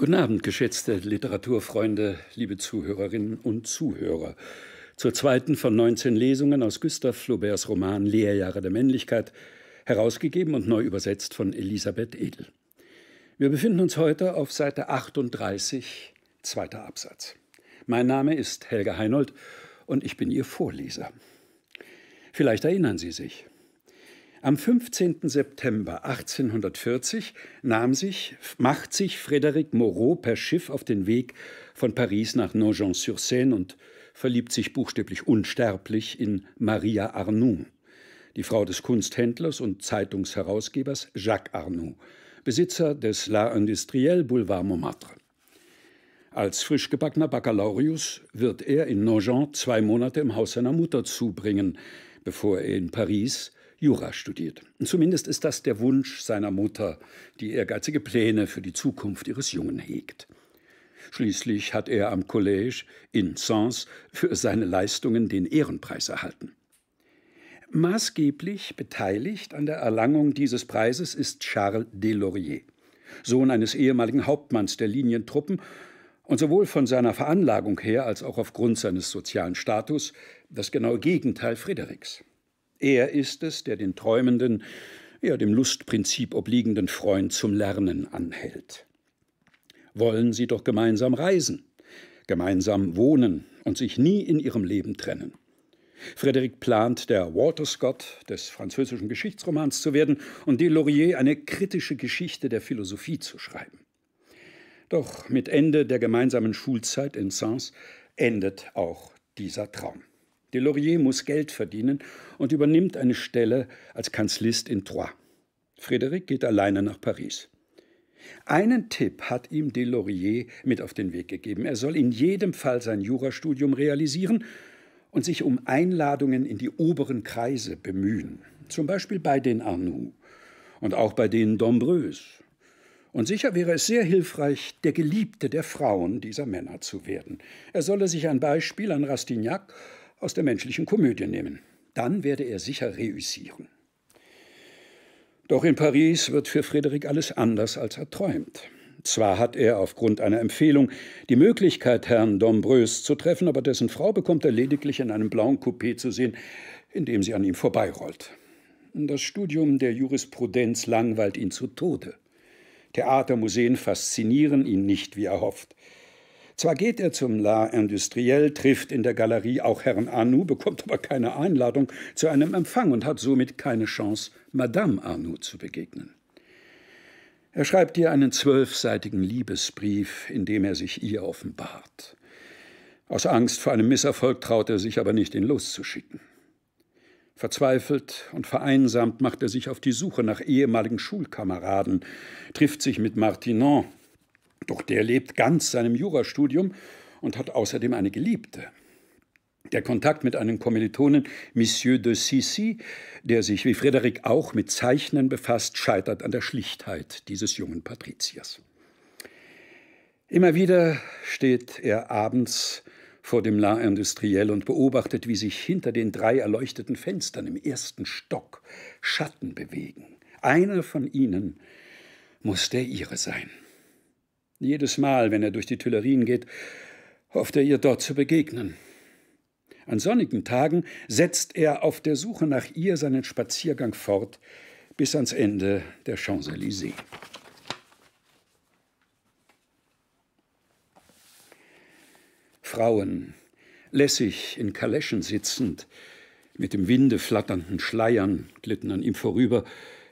Guten Abend, geschätzte Literaturfreunde, liebe Zuhörerinnen und Zuhörer. Zur zweiten von 19 Lesungen aus Gustav Flauberts Roman Lehrjahre der Männlichkeit, herausgegeben und neu übersetzt von Elisabeth Edel. Wir befinden uns heute auf Seite 38, zweiter Absatz. Mein Name ist Helga Heinold und ich bin Ihr Vorleser. Vielleicht erinnern Sie sich. Am 15. September 1840 nahm sich, macht sich Frédéric Moreau per Schiff auf den Weg von Paris nach Nogent-sur-Seine und verliebt sich buchstäblich unsterblich in Maria Arnoux, die Frau des Kunsthändlers und Zeitungsherausgebers Jacques Arnoux, Besitzer des La Industrielle Boulevard Montmartre. Als frischgebackener Baccalaureus wird er in Nogent zwei Monate im Haus seiner Mutter zubringen, bevor er in Paris Jura studiert. zumindest ist das der Wunsch seiner Mutter, die ehrgeizige Pläne für die Zukunft ihres Jungen hegt. Schließlich hat er am Collège in Sens für seine Leistungen den Ehrenpreis erhalten. Maßgeblich beteiligt an der Erlangung dieses Preises ist Charles Delaurier, Sohn eines ehemaligen Hauptmanns der Linientruppen und sowohl von seiner Veranlagung her als auch aufgrund seines sozialen Status das genaue Gegenteil Frederiks. Er ist es, der den träumenden, ja dem Lustprinzip obliegenden Freund zum Lernen anhält. Wollen Sie doch gemeinsam reisen, gemeinsam wohnen und sich nie in Ihrem Leben trennen. Frederick plant, der Walter Scott des französischen Geschichtsromans zu werden und Delaurier eine kritische Geschichte der Philosophie zu schreiben. Doch mit Ende der gemeinsamen Schulzeit in Sens endet auch dieser Traum. Delorier muss Geld verdienen und übernimmt eine Stelle als Kanzlist in Troyes. Frédéric geht alleine nach Paris. Einen Tipp hat ihm Delorier mit auf den Weg gegeben. Er soll in jedem Fall sein Jurastudium realisieren und sich um Einladungen in die oberen Kreise bemühen. Zum Beispiel bei den Arnoux und auch bei den Dombreuse. Und sicher wäre es sehr hilfreich, der Geliebte der Frauen dieser Männer zu werden. Er solle sich ein Beispiel an Rastignac aus der menschlichen Komödie nehmen. Dann werde er sicher reüssieren. Doch in Paris wird für Frederick alles anders, als er träumt. Zwar hat er aufgrund einer Empfehlung die Möglichkeit, Herrn Dombreus zu treffen, aber dessen Frau bekommt er lediglich in einem blauen Coupé zu sehen, in dem sie an ihm vorbeirollt. Das Studium der Jurisprudenz langweilt ihn zu Tode. Theatermuseen faszinieren ihn nicht, wie er hofft. Zwar geht er zum La Industriel, trifft in der Galerie auch Herrn Arnoux, bekommt aber keine Einladung zu einem Empfang und hat somit keine Chance, Madame Arnoux zu begegnen. Er schreibt ihr einen zwölfseitigen Liebesbrief, in dem er sich ihr offenbart. Aus Angst vor einem Misserfolg traut er sich aber nicht, ihn loszuschicken. Verzweifelt und vereinsamt macht er sich auf die Suche nach ehemaligen Schulkameraden, trifft sich mit Martinon, doch der lebt ganz seinem Jurastudium und hat außerdem eine Geliebte. Der Kontakt mit einem Kommilitonen, Monsieur de Sissi, der sich wie Frederick auch mit Zeichnen befasst, scheitert an der Schlichtheit dieses jungen Patriziers. Immer wieder steht er abends vor dem La Industriel und beobachtet, wie sich hinter den drei erleuchteten Fenstern im ersten Stock Schatten bewegen. Einer von ihnen muss der ihre sein. Jedes Mal, wenn er durch die Tuilerien geht, hofft er ihr dort zu begegnen. An sonnigen Tagen setzt er auf der Suche nach ihr seinen Spaziergang fort bis ans Ende der Champs-Élysées. Frauen, lässig in Kaleschen sitzend, mit dem Winde flatternden Schleiern glitten an ihm vorüber,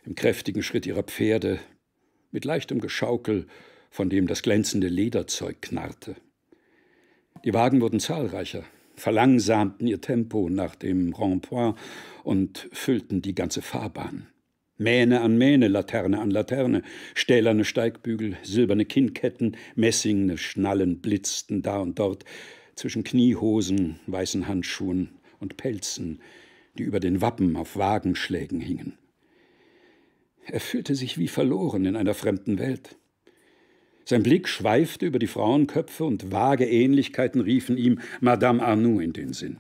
im kräftigen Schritt ihrer Pferde, mit leichtem Geschaukel von dem das glänzende Lederzeug knarrte. Die Wagen wurden zahlreicher, verlangsamten ihr Tempo nach dem Rond-Point und füllten die ganze Fahrbahn. Mähne an Mähne, Laterne an Laterne, stählerne Steigbügel, silberne Kinnketten, messingene Schnallen blitzten da und dort zwischen Kniehosen, weißen Handschuhen und Pelzen, die über den Wappen auf Wagenschlägen hingen. Er fühlte sich wie verloren in einer fremden Welt. Sein Blick schweifte über die Frauenköpfe und vage Ähnlichkeiten riefen ihm Madame Arnoux in den Sinn.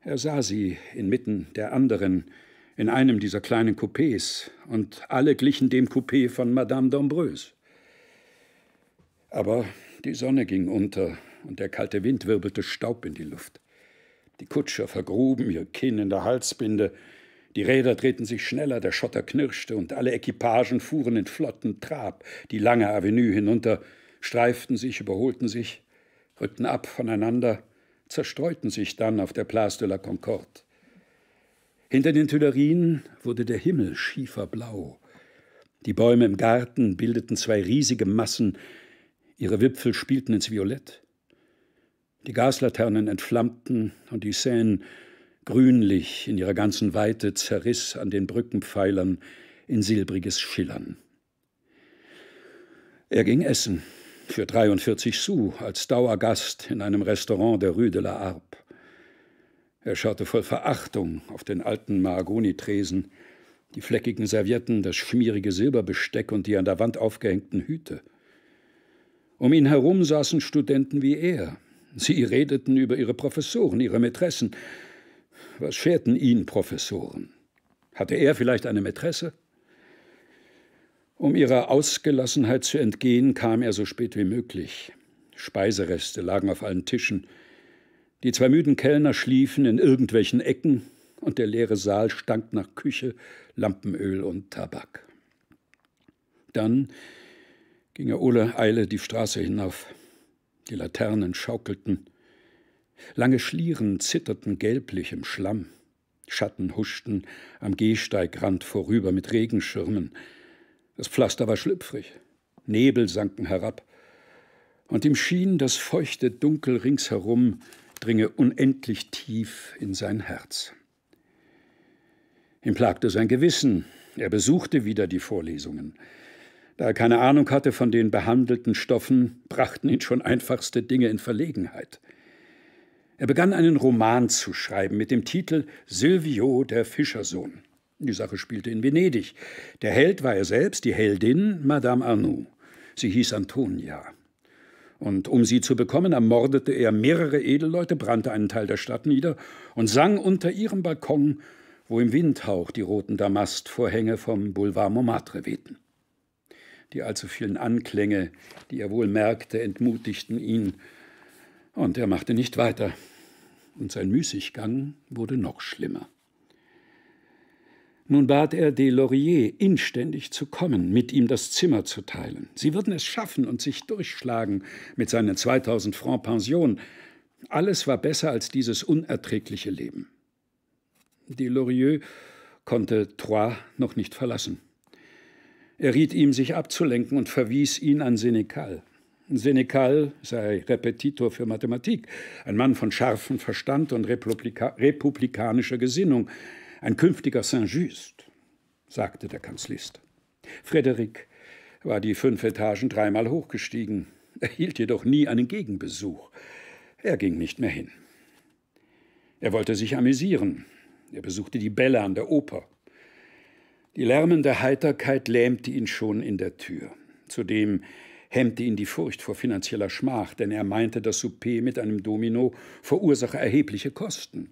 Er sah sie inmitten der anderen in einem dieser kleinen Coupés und alle glichen dem Coupé von Madame d'Ambreuse. Aber die Sonne ging unter und der kalte Wind wirbelte Staub in die Luft. Die Kutscher vergruben ihr Kinn in der Halsbinde die Räder drehten sich schneller, der Schotter knirschte und alle Equipagen fuhren in flottem Trab die lange Avenue hinunter, streiften sich, überholten sich, rückten ab voneinander, zerstreuten sich dann auf der Place de la Concorde. Hinter den Tuilerien wurde der Himmel schieferblau. Die Bäume im Garten bildeten zwei riesige Massen, ihre Wipfel spielten ins Violett. Die Gaslaternen entflammten und die Seine grünlich in ihrer ganzen Weite zerriss an den Brückenpfeilern in silbriges Schillern. Er ging essen, für 43 Sous, als Dauergast in einem Restaurant der Rue de la Harpe. Er schaute voll Verachtung auf den alten Mahagonitresen, die fleckigen Servietten, das schmierige Silberbesteck und die an der Wand aufgehängten Hüte. Um ihn herum saßen Studenten wie er. Sie redeten über ihre Professoren, ihre Mätressen, was scherten ihn Professoren? Hatte er vielleicht eine Mätresse? Um ihrer Ausgelassenheit zu entgehen, kam er so spät wie möglich. Speisereste lagen auf allen Tischen. Die zwei müden Kellner schliefen in irgendwelchen Ecken und der leere Saal stank nach Küche, Lampenöl und Tabak. Dann ging er ohne Eile die Straße hinauf. Die Laternen schaukelten. Lange Schlieren zitterten gelblich im Schlamm. Schatten huschten am Gehsteigrand vorüber mit Regenschirmen. Das Pflaster war schlüpfrig. Nebel sanken herab. Und ihm schien, das feuchte Dunkel ringsherum dringe unendlich tief in sein Herz. Ihm plagte sein Gewissen. Er besuchte wieder die Vorlesungen. Da er keine Ahnung hatte von den behandelten Stoffen, brachten ihn schon einfachste Dinge in Verlegenheit – er begann einen Roman zu schreiben mit dem Titel Silvio der Fischersohn. Die Sache spielte in Venedig. Der Held war er selbst, die Heldin Madame Arnoux. Sie hieß Antonia. Und um sie zu bekommen, ermordete er mehrere Edelleute, brannte einen Teil der Stadt nieder und sang unter ihrem Balkon, wo im Windhauch die roten Damastvorhänge vom Boulevard Montmartre wehten. Die allzu vielen Anklänge, die er wohl merkte, entmutigten ihn, und er machte nicht weiter, und sein Müßiggang wurde noch schlimmer. Nun bat er de Laurier inständig zu kommen, mit ihm das Zimmer zu teilen. Sie würden es schaffen und sich durchschlagen mit seinen 2000 Franc Pension. Alles war besser als dieses unerträgliche Leben. De Laurier konnte Troyes noch nicht verlassen. Er riet ihm, sich abzulenken und verwies ihn an Senecal. Senecal sei Repetitor für Mathematik, ein Mann von scharfem Verstand und Republika republikanischer Gesinnung, ein künftiger Saint-Just, sagte der Kanzlist. Frederick war die fünf Etagen dreimal hochgestiegen, erhielt jedoch nie einen Gegenbesuch. Er ging nicht mehr hin. Er wollte sich amüsieren. Er besuchte die Bälle an der Oper. Die lärmende Heiterkeit lähmte ihn schon in der Tür. Zudem hemmte ihn die Furcht vor finanzieller Schmach, denn er meinte, das Souper mit einem Domino verursache erhebliche Kosten,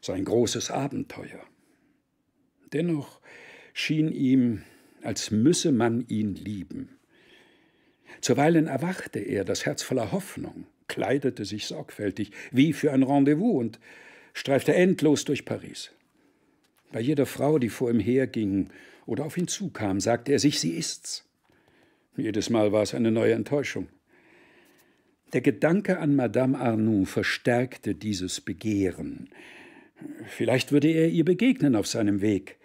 sein großes Abenteuer. Dennoch schien ihm, als müsse man ihn lieben. Zuweilen erwachte er, das Herz voller Hoffnung, kleidete sich sorgfältig, wie für ein Rendezvous, und streifte endlos durch Paris. Bei jeder Frau, die vor ihm herging oder auf ihn zukam, sagte er sich, sie ist's. Und jedes Mal war es eine neue Enttäuschung. Der Gedanke an Madame Arnoux verstärkte dieses Begehren. Vielleicht würde er ihr begegnen auf seinem Weg.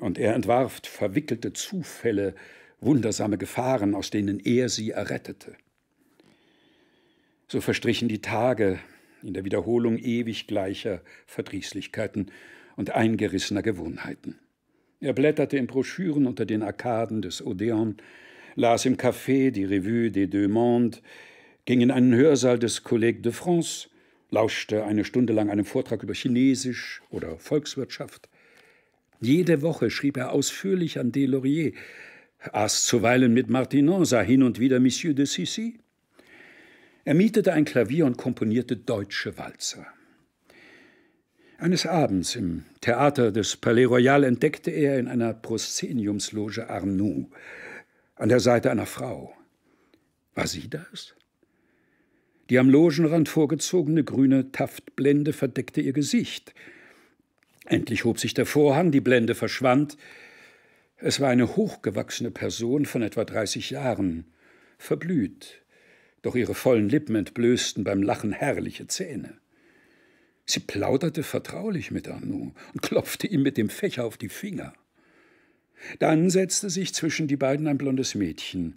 Und er entwarf verwickelte Zufälle, wundersame Gefahren, aus denen er sie errettete. So verstrichen die Tage in der Wiederholung ewig gleicher Verdrießlichkeiten und eingerissener Gewohnheiten. Er blätterte in Broschüren unter den Arkaden des Odeon, las im Café die Revue des Deux Mondes, ging in einen Hörsaal des Collège de France, lauschte eine Stunde lang einem Vortrag über Chinesisch oder Volkswirtschaft. Jede Woche schrieb er ausführlich an Delaurier, aß zuweilen mit Martinon, sah hin und wieder Monsieur de Sissy. Er mietete ein Klavier und komponierte deutsche Walzer. Eines Abends im Theater des Palais Royal entdeckte er in einer Proszeniumsloge Arnoux an der Seite einer Frau. War sie das? Die am Logenrand vorgezogene grüne Taftblende verdeckte ihr Gesicht. Endlich hob sich der Vorhang, die Blende verschwand. Es war eine hochgewachsene Person von etwa 30 Jahren, verblüht, doch ihre vollen Lippen entblößten beim Lachen herrliche Zähne. Sie plauderte vertraulich mit Arnaud und klopfte ihm mit dem Fächer auf die Finger. Dann setzte sich zwischen die beiden ein blondes Mädchen,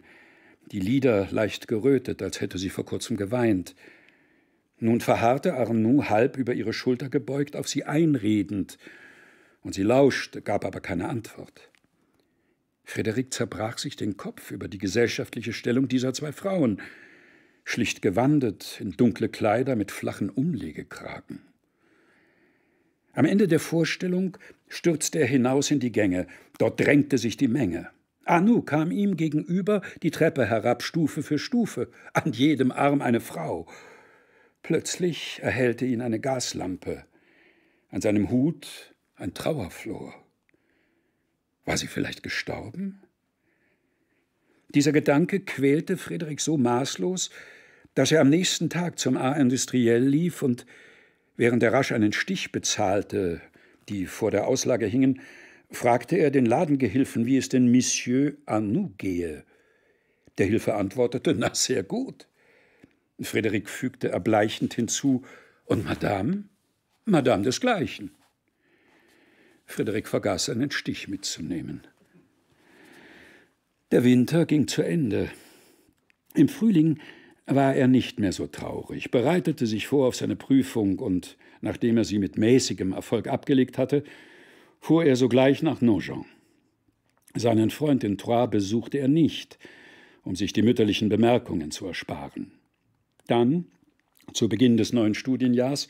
die Lider leicht gerötet, als hätte sie vor kurzem geweint. Nun verharrte Arnoux halb über ihre Schulter gebeugt, auf sie einredend, und sie lauschte, gab aber keine Antwort. Frederik zerbrach sich den Kopf über die gesellschaftliche Stellung dieser zwei Frauen, schlicht gewandet, in dunkle Kleider mit flachen Umlegekragen. Am Ende der Vorstellung stürzte er hinaus in die Gänge. Dort drängte sich die Menge. Anu kam ihm gegenüber die Treppe herab, Stufe für Stufe, an jedem Arm eine Frau. Plötzlich erhellte ihn eine Gaslampe, an seinem Hut ein Trauerflor. War sie vielleicht gestorben? Dieser Gedanke quälte Friedrich so maßlos, dass er am nächsten Tag zum A industriell lief und Während er rasch einen Stich bezahlte, die vor der Auslage hingen, fragte er den Ladengehilfen, wie es denn Monsieur Arnoux gehe. Der Hilfe antwortete, na sehr gut. Frederik fügte erbleichend hinzu, und Madame? Madame desgleichen. Frederik vergaß einen Stich mitzunehmen. Der Winter ging zu Ende. Im Frühling war er nicht mehr so traurig, bereitete sich vor auf seine Prüfung und, nachdem er sie mit mäßigem Erfolg abgelegt hatte, fuhr er sogleich nach Nogent. Seinen Freund in Troyes besuchte er nicht, um sich die mütterlichen Bemerkungen zu ersparen. Dann, zu Beginn des neuen Studienjahrs,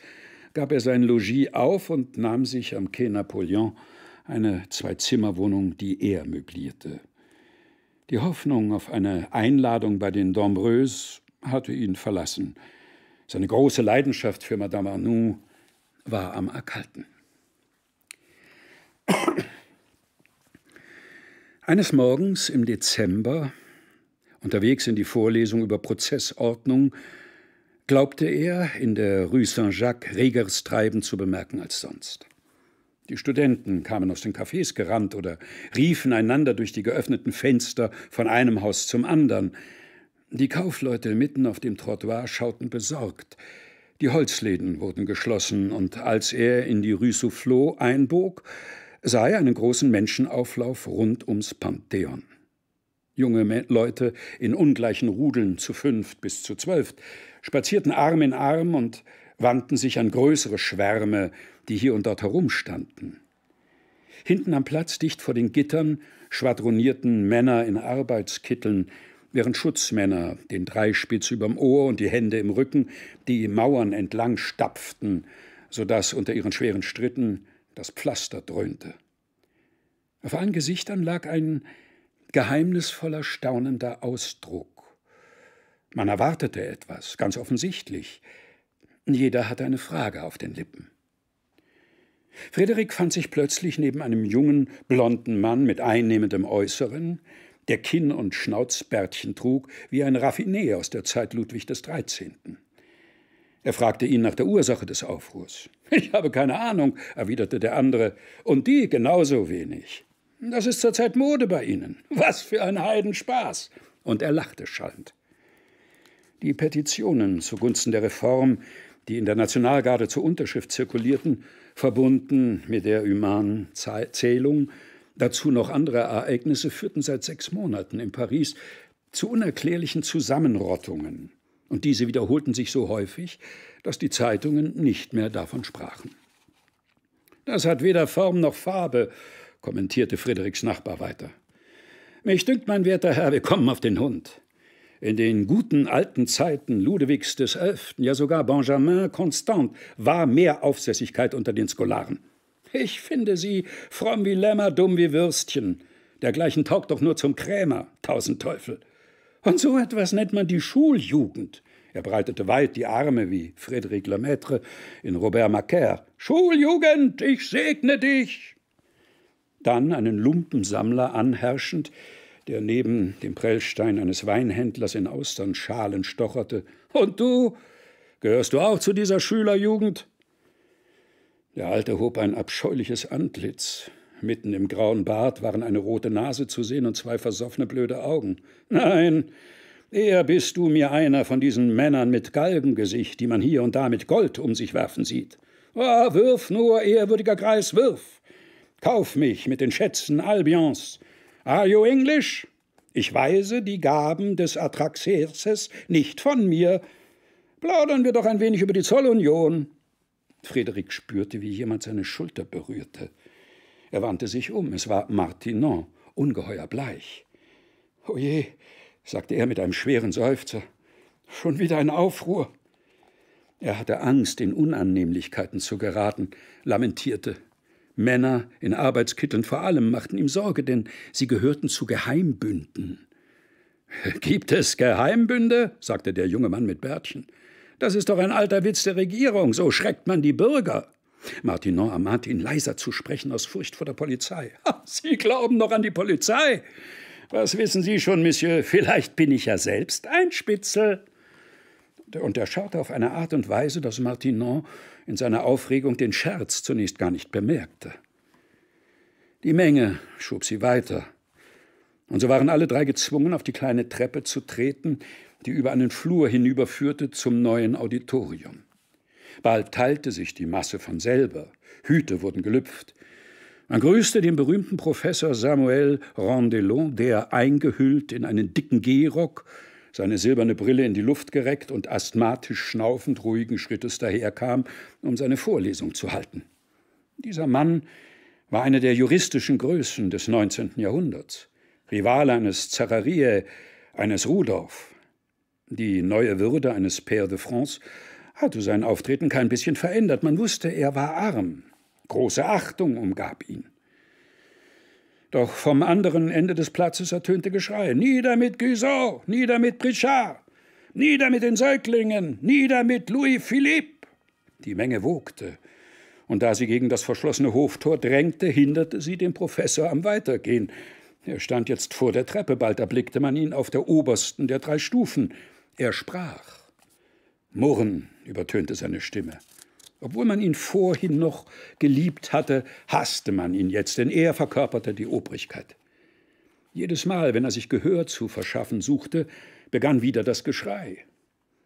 gab er sein Logis auf und nahm sich am Quai Napoleon eine Zwei-Zimmer-Wohnung, die er möblierte. Die Hoffnung auf eine Einladung bei den Dombreuse hatte ihn verlassen. Seine große Leidenschaft für Madame Arnoux war am Erkalten. Eines Morgens im Dezember, unterwegs in die Vorlesung über Prozessordnung, glaubte er, in der Rue Saint-Jacques regeres Treiben zu bemerken als sonst. Die Studenten kamen aus den Cafés gerannt oder riefen einander durch die geöffneten Fenster von einem Haus zum anderen – die Kaufleute mitten auf dem Trottoir schauten besorgt. Die Holzläden wurden geschlossen, und als er in die Rue Soufflot einbog, sah er einen großen Menschenauflauf rund ums Pantheon. Junge Leute in ungleichen Rudeln zu fünf bis zu zwölf spazierten Arm in Arm und wandten sich an größere Schwärme, die hier und dort herumstanden. Hinten am Platz, dicht vor den Gittern, schwadronierten Männer in Arbeitskitteln, während Schutzmänner, den Dreispitz überm Ohr und die Hände im Rücken, die Mauern entlang stapften, so daß unter ihren schweren Stritten das Pflaster dröhnte. Auf allen Gesichtern lag ein geheimnisvoller, staunender Ausdruck. Man erwartete etwas, ganz offensichtlich. Jeder hatte eine Frage auf den Lippen. Frederik fand sich plötzlich neben einem jungen, blonden Mann mit einnehmendem Äußeren, der Kinn- und Schnauzbärtchen trug, wie ein Raffiné aus der Zeit Ludwig XIII. Er fragte ihn nach der Ursache des Aufruhrs. Ich habe keine Ahnung, erwiderte der andere, und die genauso wenig. Das ist zurzeit Mode bei Ihnen. Was für ein Heidenspaß! Und er lachte schallend. Die Petitionen zugunsten der Reform, die in der Nationalgarde zur Unterschrift zirkulierten, verbunden mit der humanen Zählung, Dazu noch andere Ereignisse führten seit sechs Monaten in Paris zu unerklärlichen Zusammenrottungen. Und diese wiederholten sich so häufig, dass die Zeitungen nicht mehr davon sprachen. Das hat weder Form noch Farbe, kommentierte Frederiks Nachbar weiter. Mich dünkt, mein werter Herr, wir kommen auf den Hund. In den guten alten Zeiten Ludewigs XI., ja sogar Benjamin Constant, war mehr Aufsässigkeit unter den Scholaren. Ich finde sie fromm wie Lämmer, dumm wie Würstchen. Dergleichen taugt doch nur zum Krämer, tausend Teufel. Und so etwas nennt man die Schuljugend. Er breitete weit die Arme wie Friedrich Lemaitre in Robert Macaire. Schuljugend, ich segne dich! Dann einen Lumpensammler anherrschend, der neben dem Prellstein eines Weinhändlers in Austernschalen stocherte. Und du? Gehörst du auch zu dieser Schülerjugend? Der Alte hob ein abscheuliches Antlitz. Mitten im grauen Bart waren eine rote Nase zu sehen und zwei versoffene blöde Augen. Nein, eher bist du mir einer von diesen Männern mit Galgengesicht, die man hier und da mit Gold um sich werfen sieht. Oh, wirf nur, ehrwürdiger Greis, wirf! Kauf mich mit den Schätzen Albions. Are you English? Ich weise die Gaben des Atraxerxes nicht von mir. Plaudern wir doch ein wenig über die Zollunion. Frederik spürte, wie jemand seine Schulter berührte. Er wandte sich um. Es war Martinon, ungeheuer bleich. Oje, oh sagte er mit einem schweren Seufzer. Schon wieder ein Aufruhr. Er hatte Angst, in Unannehmlichkeiten zu geraten, lamentierte. Männer in Arbeitskitteln vor allem machten ihm Sorge, denn sie gehörten zu Geheimbünden. Gibt es Geheimbünde? sagte der junge Mann mit Bärtchen. Das ist doch ein alter Witz der Regierung. So schreckt man die Bürger. Martinon ermahnte ihn, leiser zu sprechen, aus Furcht vor der Polizei. Sie glauben noch an die Polizei? Was wissen Sie schon, Monsieur? Vielleicht bin ich ja selbst ein Spitzel. Und er schaute auf eine Art und Weise, dass Martinon in seiner Aufregung den Scherz zunächst gar nicht bemerkte. Die Menge schob sie weiter. Und so waren alle drei gezwungen, auf die kleine Treppe zu treten, die über einen Flur hinüberführte zum neuen Auditorium. Bald teilte sich die Masse von selber, Hüte wurden gelüpft. Man grüßte den berühmten Professor Samuel Rondelon, der, eingehüllt in einen dicken Gehrock, seine silberne Brille in die Luft gereckt und asthmatisch schnaufend ruhigen Schrittes daherkam, um seine Vorlesung zu halten. Dieser Mann war eine der juristischen Größen des 19. Jahrhunderts, Rival eines Zachariae, eines Rudolf, die neue Würde eines Père de France hatte sein Auftreten kein bisschen verändert. Man wusste, er war arm. Große Achtung umgab ihn. Doch vom anderen Ende des Platzes ertönte Geschrei: Nieder mit Guizot! Nieder mit Prichard! Nieder mit den Säuglingen! Nieder mit Louis Philippe! Die Menge wogte. Und da sie gegen das verschlossene Hoftor drängte, hinderte sie den Professor am Weitergehen. Er stand jetzt vor der Treppe, bald erblickte man ihn auf der obersten der drei Stufen. Er sprach. Murren übertönte seine Stimme. Obwohl man ihn vorhin noch geliebt hatte, hasste man ihn jetzt, denn er verkörperte die Obrigkeit. Jedes Mal, wenn er sich Gehör zu verschaffen suchte, begann wieder das Geschrei.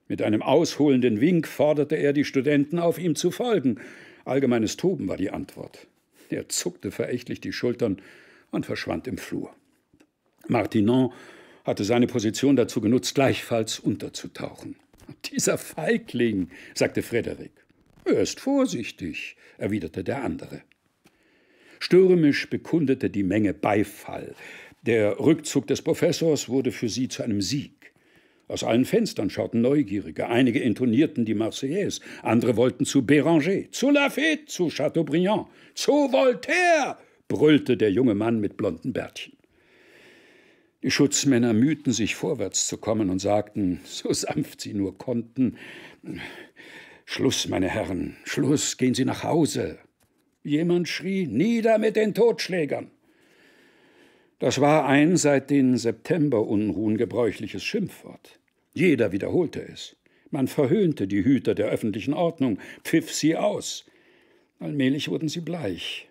Mit einem ausholenden Wink forderte er die Studenten auf, ihm zu folgen. Allgemeines Toben war die Antwort. Er zuckte verächtlich die Schultern und verschwand im Flur. Martinon hatte seine Position dazu genutzt, gleichfalls unterzutauchen. Dieser Feigling, sagte Frederik. Er ist vorsichtig, erwiderte der andere. Stürmisch bekundete die Menge Beifall. Der Rückzug des Professors wurde für sie zu einem Sieg. Aus allen Fenstern schauten Neugierige, einige intonierten die Marseillaise, andere wollten zu Béranger, zu Lafitte, zu Chateaubriand, zu Voltaire, brüllte der junge Mann mit blonden Bärtchen. Die Schutzmänner mühten sich vorwärts zu kommen und sagten, so sanft sie nur konnten, Schluss, meine Herren, Schluss, gehen Sie nach Hause. Jemand schrie, nieder mit den Totschlägern. Das war ein seit den Septemberunruhen gebräuchliches Schimpfwort. Jeder wiederholte es. Man verhöhnte die Hüter der öffentlichen Ordnung, pfiff sie aus. Allmählich wurden sie bleich.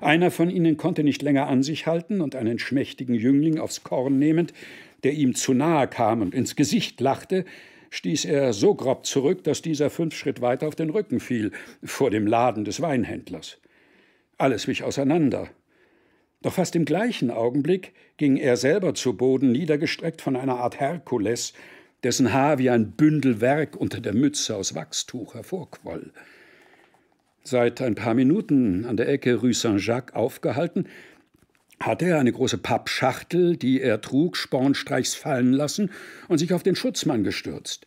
Einer von ihnen konnte nicht länger an sich halten und einen schmächtigen Jüngling aufs Korn nehmend, der ihm zu nahe kam und ins Gesicht lachte, stieß er so grob zurück, dass dieser fünf Schritt weiter auf den Rücken fiel, vor dem Laden des Weinhändlers. Alles wich auseinander. Doch fast im gleichen Augenblick ging er selber zu Boden, niedergestreckt von einer Art Herkules, dessen Haar wie ein Bündel Werk unter der Mütze aus Wachstuch hervorquoll seit ein paar Minuten an der Ecke Rue Saint-Jacques aufgehalten, hatte er eine große Pappschachtel, die er trug, spornstreichs fallen lassen und sich auf den Schutzmann gestürzt.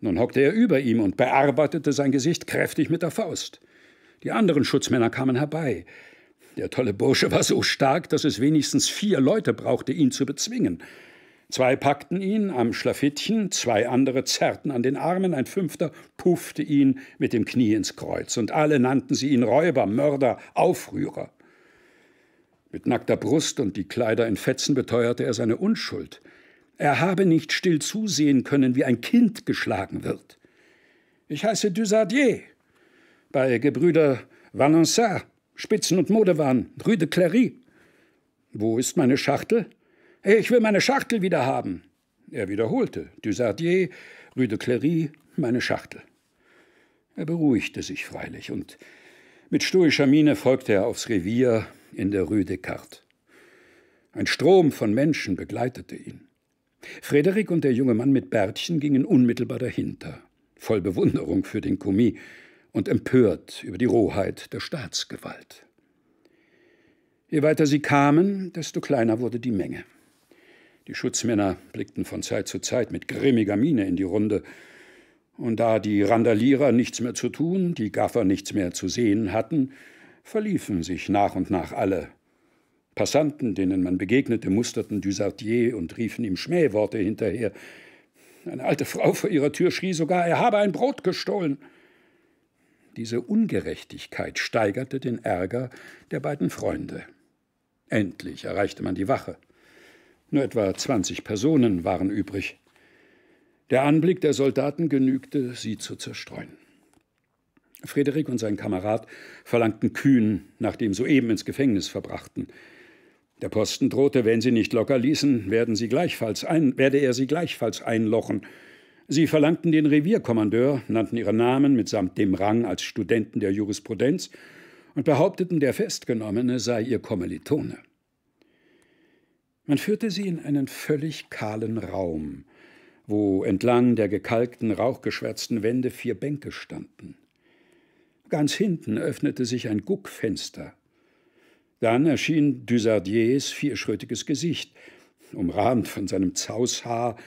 Nun hockte er über ihm und bearbeitete sein Gesicht kräftig mit der Faust. Die anderen Schutzmänner kamen herbei. Der tolle Bursche war so stark, dass es wenigstens vier Leute brauchte, ihn zu bezwingen. Zwei packten ihn am Schlafittchen, zwei andere zerrten an den Armen, ein fünfter puffte ihn mit dem Knie ins Kreuz, und alle nannten sie ihn Räuber, Mörder, Aufrührer. Mit nackter Brust und die Kleider in Fetzen beteuerte er seine Unschuld. Er habe nicht still zusehen können, wie ein Kind geschlagen wird. Ich heiße Dusardier, bei Gebrüder Valençat, Spitzen- und Modewahn, Rue de Clary. Wo ist meine Schachtel? Ich will meine Schachtel wieder haben. Er wiederholte. Dusardier, Rue de Cléry, meine Schachtel. Er beruhigte sich freilich und mit stoischer Miene folgte er aufs Revier in der Rue Descartes. Ein Strom von Menschen begleitete ihn. Frederik und der junge Mann mit Bärtchen gingen unmittelbar dahinter, voll Bewunderung für den Kommis und empört über die Rohheit der Staatsgewalt. Je weiter sie kamen, desto kleiner wurde die Menge. Die Schutzmänner blickten von Zeit zu Zeit mit grimmiger Miene in die Runde. Und da die Randalierer nichts mehr zu tun, die Gaffer nichts mehr zu sehen hatten, verliefen sich nach und nach alle. Passanten, denen man begegnete, musterten Dusartier und riefen ihm Schmähworte hinterher. Eine alte Frau vor ihrer Tür schrie sogar, er habe ein Brot gestohlen. Diese Ungerechtigkeit steigerte den Ärger der beiden Freunde. Endlich erreichte man die Wache. Nur etwa 20 Personen waren übrig. Der Anblick der Soldaten genügte, sie zu zerstreuen. Frederik und sein Kamerad verlangten Kühn nach dem soeben ins Gefängnis verbrachten. Der Posten drohte, wenn sie nicht locker ließen, werden sie gleichfalls ein, werde er sie gleichfalls einlochen. Sie verlangten den Revierkommandeur, nannten ihre Namen mitsamt dem Rang als Studenten der Jurisprudenz und behaupteten, der Festgenommene sei ihr Kommilitone. Man führte sie in einen völlig kahlen Raum, wo entlang der gekalkten, rauchgeschwärzten Wände vier Bänke standen. Ganz hinten öffnete sich ein Guckfenster. Dann erschien Dusardiers vierschrötiges Gesicht, umrahmt von seinem Zaushaar,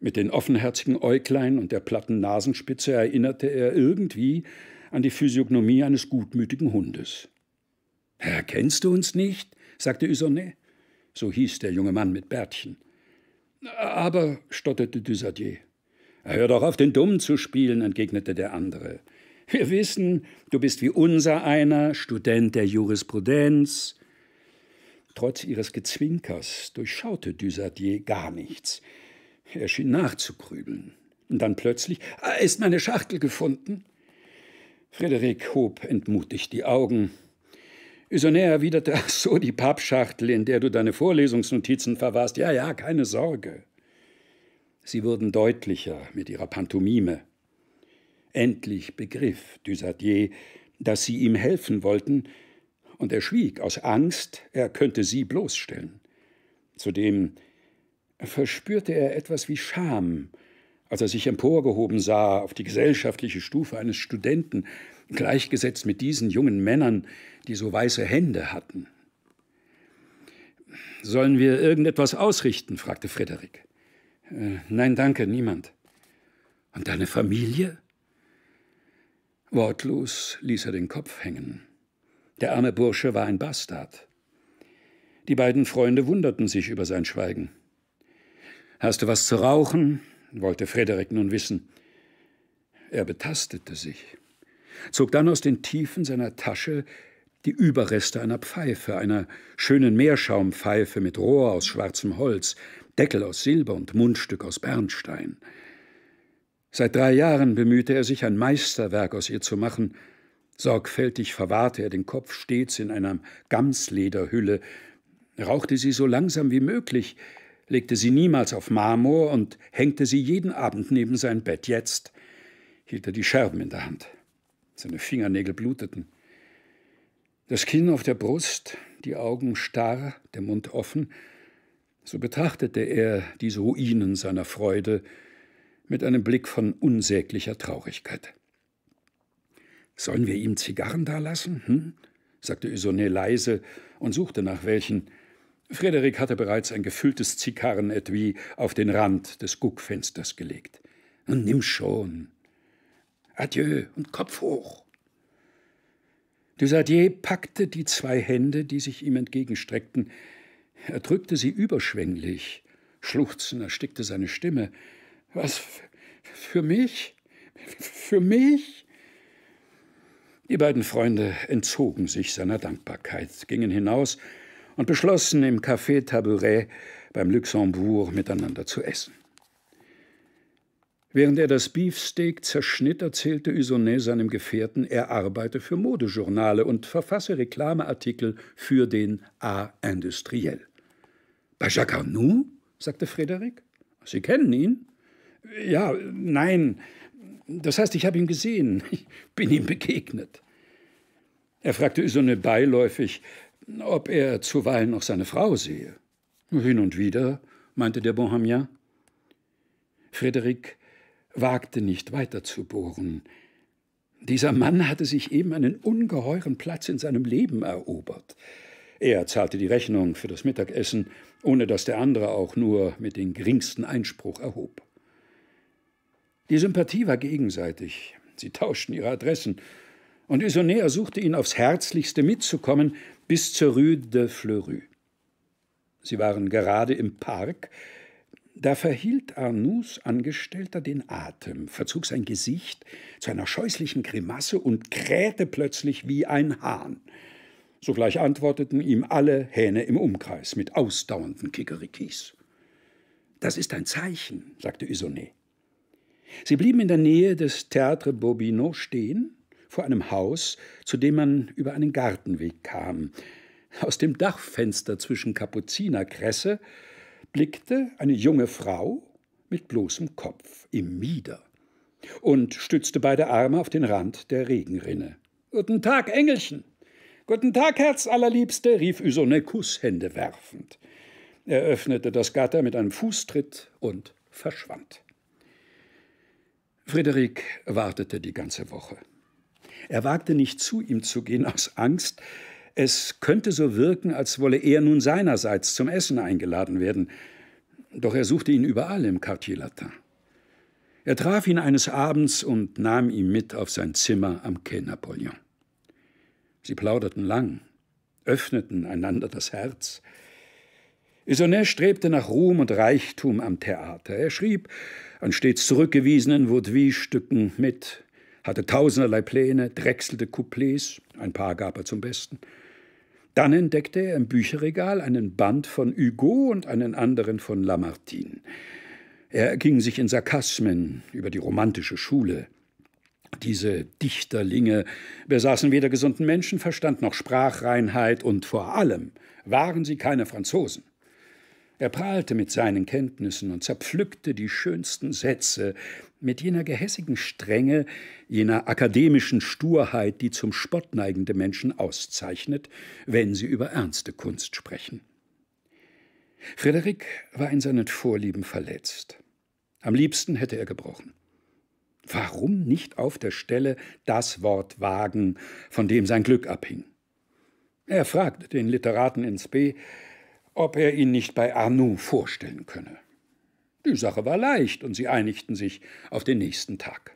mit den offenherzigen Äuglein und der platten Nasenspitze erinnerte er irgendwie an die Physiognomie eines gutmütigen Hundes. Erkennst du uns nicht? sagte Usonnet so hieß der junge Mann mit Bärtchen. Aber, stotterte Dusadier. Hör doch auf, den Dummen zu spielen, entgegnete der andere. Wir wissen, du bist wie unser einer, Student der Jurisprudenz. Trotz ihres Gezwinkers durchschaute Dusadier gar nichts. Er schien nachzugrübeln. Und dann plötzlich, ah, ist meine Schachtel gefunden? Frederik hob entmutigt die Augen. Isonä erwiderte, ach so, die Pappschachtel, in der du deine Vorlesungsnotizen verwahrst. Ja, ja, keine Sorge. Sie wurden deutlicher mit ihrer Pantomime. Endlich begriff Dusadier, dass sie ihm helfen wollten, und er schwieg aus Angst, er könnte sie bloßstellen. Zudem verspürte er etwas wie Scham, als er sich emporgehoben sah auf die gesellschaftliche Stufe eines Studenten, gleichgesetzt mit diesen jungen Männern, die so weiße Hände hatten. Sollen wir irgendetwas ausrichten? fragte Frederik. Äh, nein, danke, niemand. Und deine Familie? Wortlos ließ er den Kopf hängen. Der arme Bursche war ein Bastard. Die beiden Freunde wunderten sich über sein Schweigen. Hast du was zu rauchen? wollte Frederik nun wissen. Er betastete sich, zog dann aus den Tiefen seiner Tasche die Überreste einer Pfeife, einer schönen Meerschaumpfeife mit Rohr aus schwarzem Holz, Deckel aus Silber und Mundstück aus Bernstein. Seit drei Jahren bemühte er sich, ein Meisterwerk aus ihr zu machen. Sorgfältig verwahrte er den Kopf stets in einer Gamslederhülle, rauchte sie so langsam wie möglich, legte sie niemals auf Marmor und hängte sie jeden Abend neben sein Bett. Jetzt hielt er die Scherben in der Hand. Seine Fingernägel bluteten. Das Kinn auf der Brust, die Augen starr, der Mund offen, so betrachtete er diese Ruinen seiner Freude mit einem Blick von unsäglicher Traurigkeit. Sollen wir ihm Zigarren dalassen? Hm? sagte Isonnet leise und suchte nach welchen. Frederik hatte bereits ein gefülltes Zigarrenetui auf den Rand des Guckfensters gelegt. Nimm schon. Adieu und Kopf hoch. Désadier packte die zwei Hände, die sich ihm entgegenstreckten. Er drückte sie überschwänglich. Schluchzen erstickte seine Stimme. Was für mich? Für mich? Die beiden Freunde entzogen sich seiner Dankbarkeit, gingen hinaus und beschlossen, im Café Tabouret beim Luxembourg miteinander zu essen. Während er das Beefsteak zerschnitt, erzählte Usonnet seinem Gefährten, er arbeite für Modejournale und verfasse Reklameartikel für den A Industriel. Bei Jacques Arnoux? sagte Frederik. Sie kennen ihn? Ja, nein. Das heißt, ich habe ihn gesehen. Ich bin ihm begegnet. Er fragte Usonnet beiläufig, ob er zuweilen noch seine Frau sehe. Hin und wieder, meinte der Bohemian. Frederik wagte nicht weiter zu bohren. Dieser Mann hatte sich eben einen ungeheuren Platz in seinem Leben erobert. Er zahlte die Rechnung für das Mittagessen, ohne dass der andere auch nur mit dem geringsten Einspruch erhob. Die Sympathie war gegenseitig. Sie tauschten ihre Adressen. Und Isonea suchte ihn aufs Herzlichste mitzukommen bis zur Rue de Fleury. Sie waren gerade im Park, da verhielt Arnus Angestellter den Atem, verzog sein Gesicht zu einer scheußlichen Grimasse und krähte plötzlich wie ein Hahn. Sogleich antworteten ihm alle Hähne im Umkreis mit ausdauernden Kikerikis. Das ist ein Zeichen, sagte Isonet. Sie blieben in der Nähe des Théâtre Bourbinot stehen, vor einem Haus, zu dem man über einen Gartenweg kam. Aus dem Dachfenster zwischen Kapuzinerkresse blickte eine junge Frau mit bloßem Kopf im Mieder und stützte beide Arme auf den Rand der Regenrinne. Guten Tag, Engelchen. Guten Tag, Herzallerliebste! rief Üsone Kusshände werfend. Er öffnete das Gatter mit einem Fußtritt und verschwand. Friederik wartete die ganze Woche. Er wagte nicht zu ihm zu gehen aus Angst, es könnte so wirken, als wolle er nun seinerseits zum Essen eingeladen werden, doch er suchte ihn überall im Quartier Latin. Er traf ihn eines Abends und nahm ihn mit auf sein Zimmer am Quai Napoleon. Sie plauderten lang, öffneten einander das Herz. Isonnet strebte nach Ruhm und Reichtum am Theater. Er schrieb an stets zurückgewiesenen Vaudeville-Stücken mit, hatte tausenderlei Pläne, drechselte Couplets, ein paar gab er zum Besten – dann entdeckte er im Bücherregal einen Band von Hugo und einen anderen von Lamartine. Er erging sich in Sarkasmen über die romantische Schule. Diese Dichterlinge besaßen weder gesunden Menschenverstand noch Sprachreinheit und vor allem waren sie keine Franzosen. Er prahlte mit seinen Kenntnissen und zerpflückte die schönsten Sätze, mit jener gehässigen Strenge, jener akademischen Sturheit, die zum Spott neigende Menschen auszeichnet, wenn sie über ernste Kunst sprechen. Frederik war in seinen Vorlieben verletzt. Am liebsten hätte er gebrochen. Warum nicht auf der Stelle das Wort wagen, von dem sein Glück abhing? Er fragte den Literaten ins B, ob er ihn nicht bei Arnoux vorstellen könne. Die Sache war leicht, und sie einigten sich auf den nächsten Tag.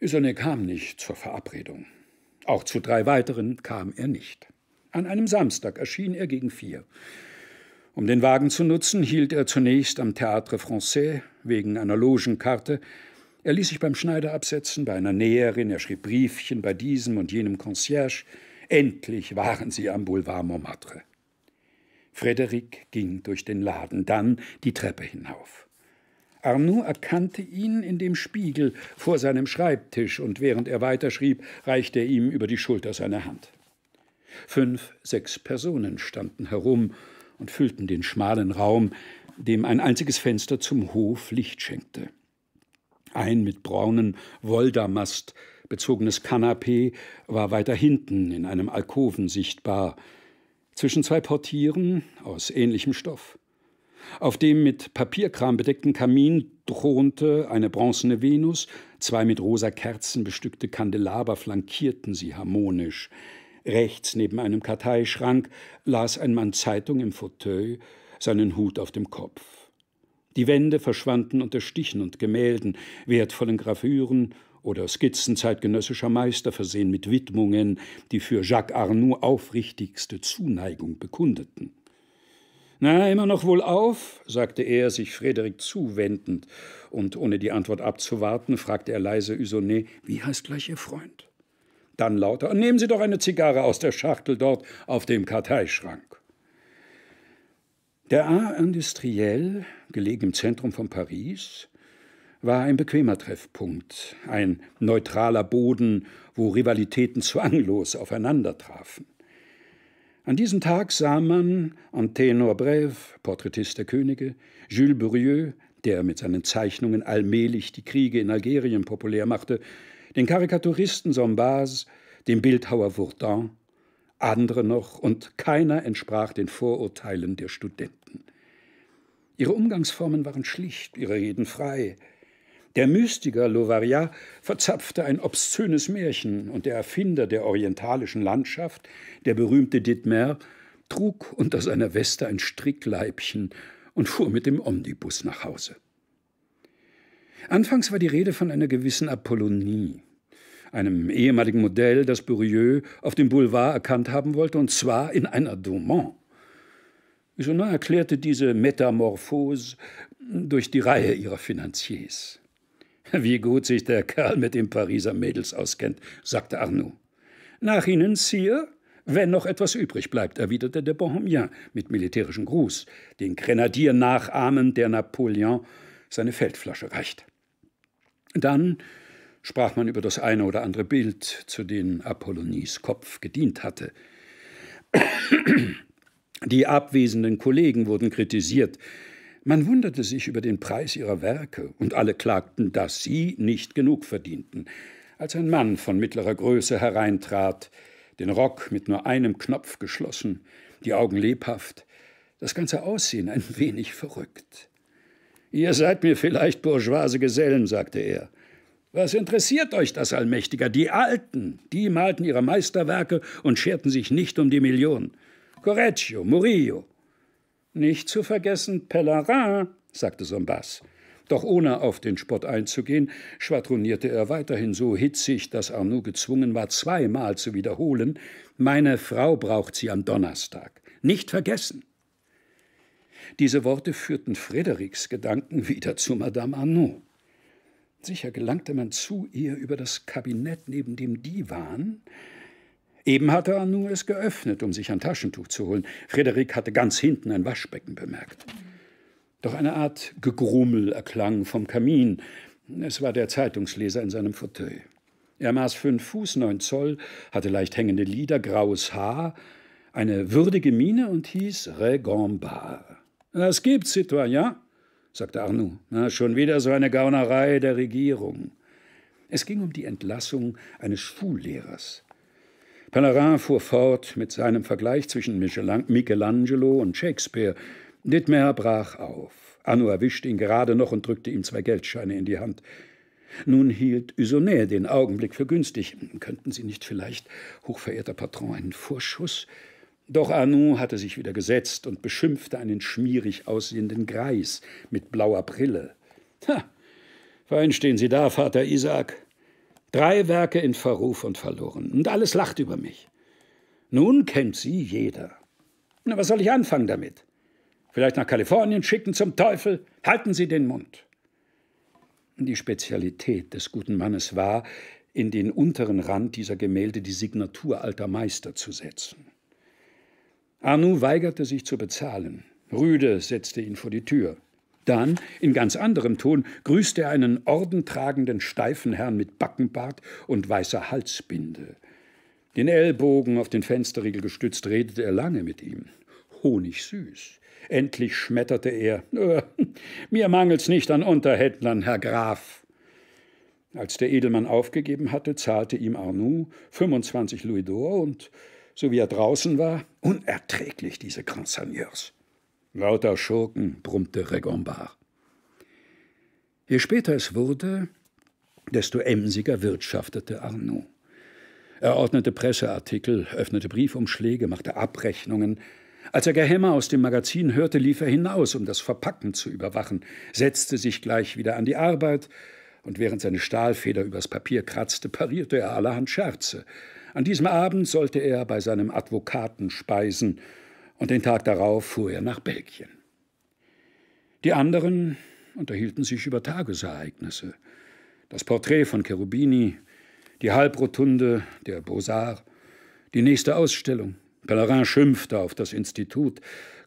Isone kam nicht zur Verabredung. Auch zu drei weiteren kam er nicht. An einem Samstag erschien er gegen vier. Um den Wagen zu nutzen, hielt er zunächst am Théâtre Français wegen einer Logenkarte. Er ließ sich beim Schneider absetzen, bei einer Näherin, er schrieb Briefchen bei diesem und jenem Concierge. Endlich waren sie am Boulevard Montmartre. Frederik ging durch den Laden, dann die Treppe hinauf. Arnoux erkannte ihn in dem Spiegel vor seinem Schreibtisch und während er weiterschrieb, reichte er ihm über die Schulter seine Hand. Fünf, sechs Personen standen herum und füllten den schmalen Raum, dem ein einziges Fenster zum Hof Licht schenkte. Ein mit braunen Woldamast bezogenes Kanapee war weiter hinten in einem Alkoven sichtbar, zwischen zwei Portieren aus ähnlichem Stoff. Auf dem mit Papierkram bedeckten Kamin thronte eine bronzene Venus, zwei mit rosa Kerzen bestückte Kandelaber flankierten sie harmonisch. Rechts neben einem Karteischrank las ein Mann Zeitung im Fauteuil, seinen Hut auf dem Kopf. Die Wände verschwanden unter Stichen und Gemälden, wertvollen Gravüren, oder Skizzen zeitgenössischer Meister versehen mit Widmungen, die für Jacques Arnoux aufrichtigste Zuneigung bekundeten. Na, immer noch wohl auf, sagte er, sich Frederik zuwendend, und ohne die Antwort abzuwarten, fragte er leise Usonet, wie heißt gleich Ihr Freund? Dann lauter, nehmen Sie doch eine Zigarre aus der Schachtel dort auf dem Karteischrank. Der A. industriell gelegen im Zentrum von Paris, war ein bequemer Treffpunkt, ein neutraler Boden, wo Rivalitäten zwanglos aufeinander trafen. An diesem Tag sah man Antenor Brève, Porträtist der Könige, Jules Bourrieux, der mit seinen Zeichnungen allmählich die Kriege in Algerien populär machte, den Karikaturisten Sombaz, den Bildhauer Vourdin, andere noch, und keiner entsprach den Vorurteilen der Studenten. Ihre Umgangsformen waren schlicht, ihre Reden frei, der Mystiker Lovaria verzapfte ein obszönes Märchen und der Erfinder der orientalischen Landschaft, der berühmte Dittmer, trug unter seiner Weste ein Strickleibchen und fuhr mit dem Omnibus nach Hause. Anfangs war die Rede von einer gewissen Apollonie, einem ehemaligen Modell, das Bourieux auf dem Boulevard erkannt haben wollte, und zwar in einer Daumont. Jonas erklärte diese Metamorphose durch die Reihe ihrer Finanziers. Wie gut sich der Kerl mit den Pariser Mädels auskennt, sagte Arnaud. Nach Ihnen, Sire? Wenn noch etwas übrig bleibt, erwiderte der Bohemien mit militärischem Gruß, den Grenadier nachahmend, der Napoleon seine Feldflasche reicht. Dann sprach man über das eine oder andere Bild, zu dem Apollonies Kopf gedient hatte. Die abwesenden Kollegen wurden kritisiert, man wunderte sich über den Preis ihrer Werke, und alle klagten, dass sie nicht genug verdienten. Als ein Mann von mittlerer Größe hereintrat, den Rock mit nur einem Knopf geschlossen, die Augen lebhaft, das ganze Aussehen ein wenig verrückt. Ihr seid mir vielleicht bourgeoise Gesellen, sagte er. Was interessiert euch das, Allmächtiger? Die Alten, die malten ihre Meisterwerke und scherten sich nicht um die Millionen. Correggio, Murillo, nicht zu vergessen Pellerin, sagte Sombas. Doch ohne auf den Spott einzugehen, schwadronierte er weiterhin so hitzig, dass Arnoux gezwungen war, zweimal zu wiederholen: Meine Frau braucht sie am Donnerstag. Nicht vergessen! Diese Worte führten Frederiks Gedanken wieder zu Madame Arnoux. Sicher gelangte man zu ihr über das Kabinett neben dem Divan, Eben hatte Anu es geöffnet, um sich ein Taschentuch zu holen. Frederik hatte ganz hinten ein Waschbecken bemerkt. Doch eine Art Gegrummel erklang vom Kamin. Es war der Zeitungsleser in seinem Fauteuil. Er maß fünf Fuß, neun Zoll, hatte leicht hängende Lider, graues Haar, eine würdige Miene und hieß Regombard. Was gibt's, Citoyen? ja? sagte Arnoux. Na, schon wieder so eine Gaunerei der Regierung. Es ging um die Entlassung eines Schullehrers. Pellerin fuhr fort mit seinem Vergleich zwischen Michelangelo und Shakespeare. Dittmer brach auf. Anno erwischte ihn gerade noch und drückte ihm zwei Geldscheine in die Hand. Nun hielt Usonet den Augenblick für günstig. Könnten Sie nicht vielleicht, hochverehrter Patron, einen Vorschuss? Doch Arnoux hatte sich wieder gesetzt und beschimpfte einen schmierig aussehenden Greis mit blauer Brille. Ha! Fein stehen Sie da, Vater Isaac. Drei Werke in Verruf und verloren. Und alles lacht über mich. Nun kennt sie jeder. Na, was soll ich anfangen damit? Vielleicht nach Kalifornien schicken zum Teufel? Halten Sie den Mund. Die Spezialität des guten Mannes war, in den unteren Rand dieser Gemälde die Signatur alter Meister zu setzen. Arnoux weigerte sich zu bezahlen. Rüde setzte ihn vor die Tür. Dann, in ganz anderem Ton, grüßte er einen ordentragenden, steifen Herrn mit Backenbart und weißer Halsbinde. Den Ellbogen auf den Fensterriegel gestützt, redete er lange mit ihm. Honigsüß. Endlich schmetterte er: äh, Mir mangelt's nicht an Unterhändlern, Herr Graf. Als der Edelmann aufgegeben hatte, zahlte ihm Arnoux 25 Louis d'Or und, so wie er draußen war, unerträglich diese Grandsagneurs. Lauter Schurken, brummte Regombard. Je später es wurde, desto emsiger wirtschaftete Arnaud. Er ordnete Presseartikel, öffnete Briefumschläge, machte Abrechnungen. Als er Gehämmer aus dem Magazin hörte, lief er hinaus, um das Verpacken zu überwachen, setzte sich gleich wieder an die Arbeit, und während seine Stahlfeder übers Papier kratzte, parierte er allerhand Scherze. An diesem Abend sollte er bei seinem Advokaten speisen, und den Tag darauf fuhr er nach Belgien. Die anderen unterhielten sich über Tagesereignisse. Das Porträt von Cherubini, die Halbrotunde der Beaux-Arts, die nächste Ausstellung. Pellerin schimpfte auf das Institut.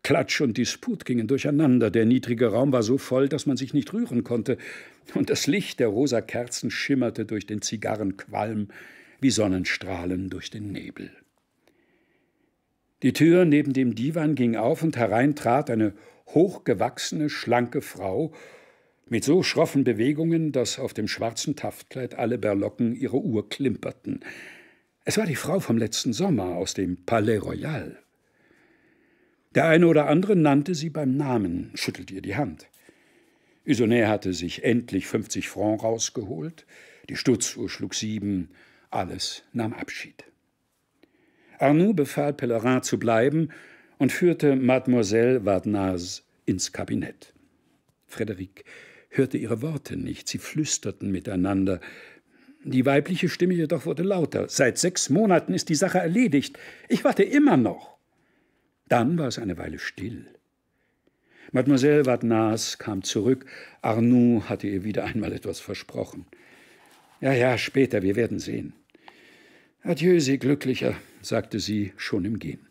Klatsch und Disput gingen durcheinander. Der niedrige Raum war so voll, dass man sich nicht rühren konnte. Und das Licht der rosa Kerzen schimmerte durch den Zigarrenqualm wie Sonnenstrahlen durch den Nebel. Die Tür neben dem Divan ging auf und herein trat eine hochgewachsene, schlanke Frau mit so schroffen Bewegungen, dass auf dem schwarzen Taftkleid alle Berlocken ihrer Uhr klimperten. Es war die Frau vom letzten Sommer aus dem Palais Royal. Der eine oder andere nannte sie beim Namen, schüttelte ihr die Hand. Isonnet hatte sich endlich 50 Francs rausgeholt, die Stutzuhr schlug sieben, alles nahm Abschied. Arnoux befahl Pellerin zu bleiben und führte Mademoiselle Wardenaz ins Kabinett. Frederic hörte ihre Worte nicht, sie flüsterten miteinander. Die weibliche Stimme jedoch wurde lauter. Seit sechs Monaten ist die Sache erledigt. Ich warte immer noch. Dann war es eine Weile still. Mademoiselle Vatnas kam zurück. Arnoux hatte ihr wieder einmal etwas versprochen. Ja, ja, später, wir werden sehen. Adieu, Sie Glücklicher, sagte sie schon im Gehen.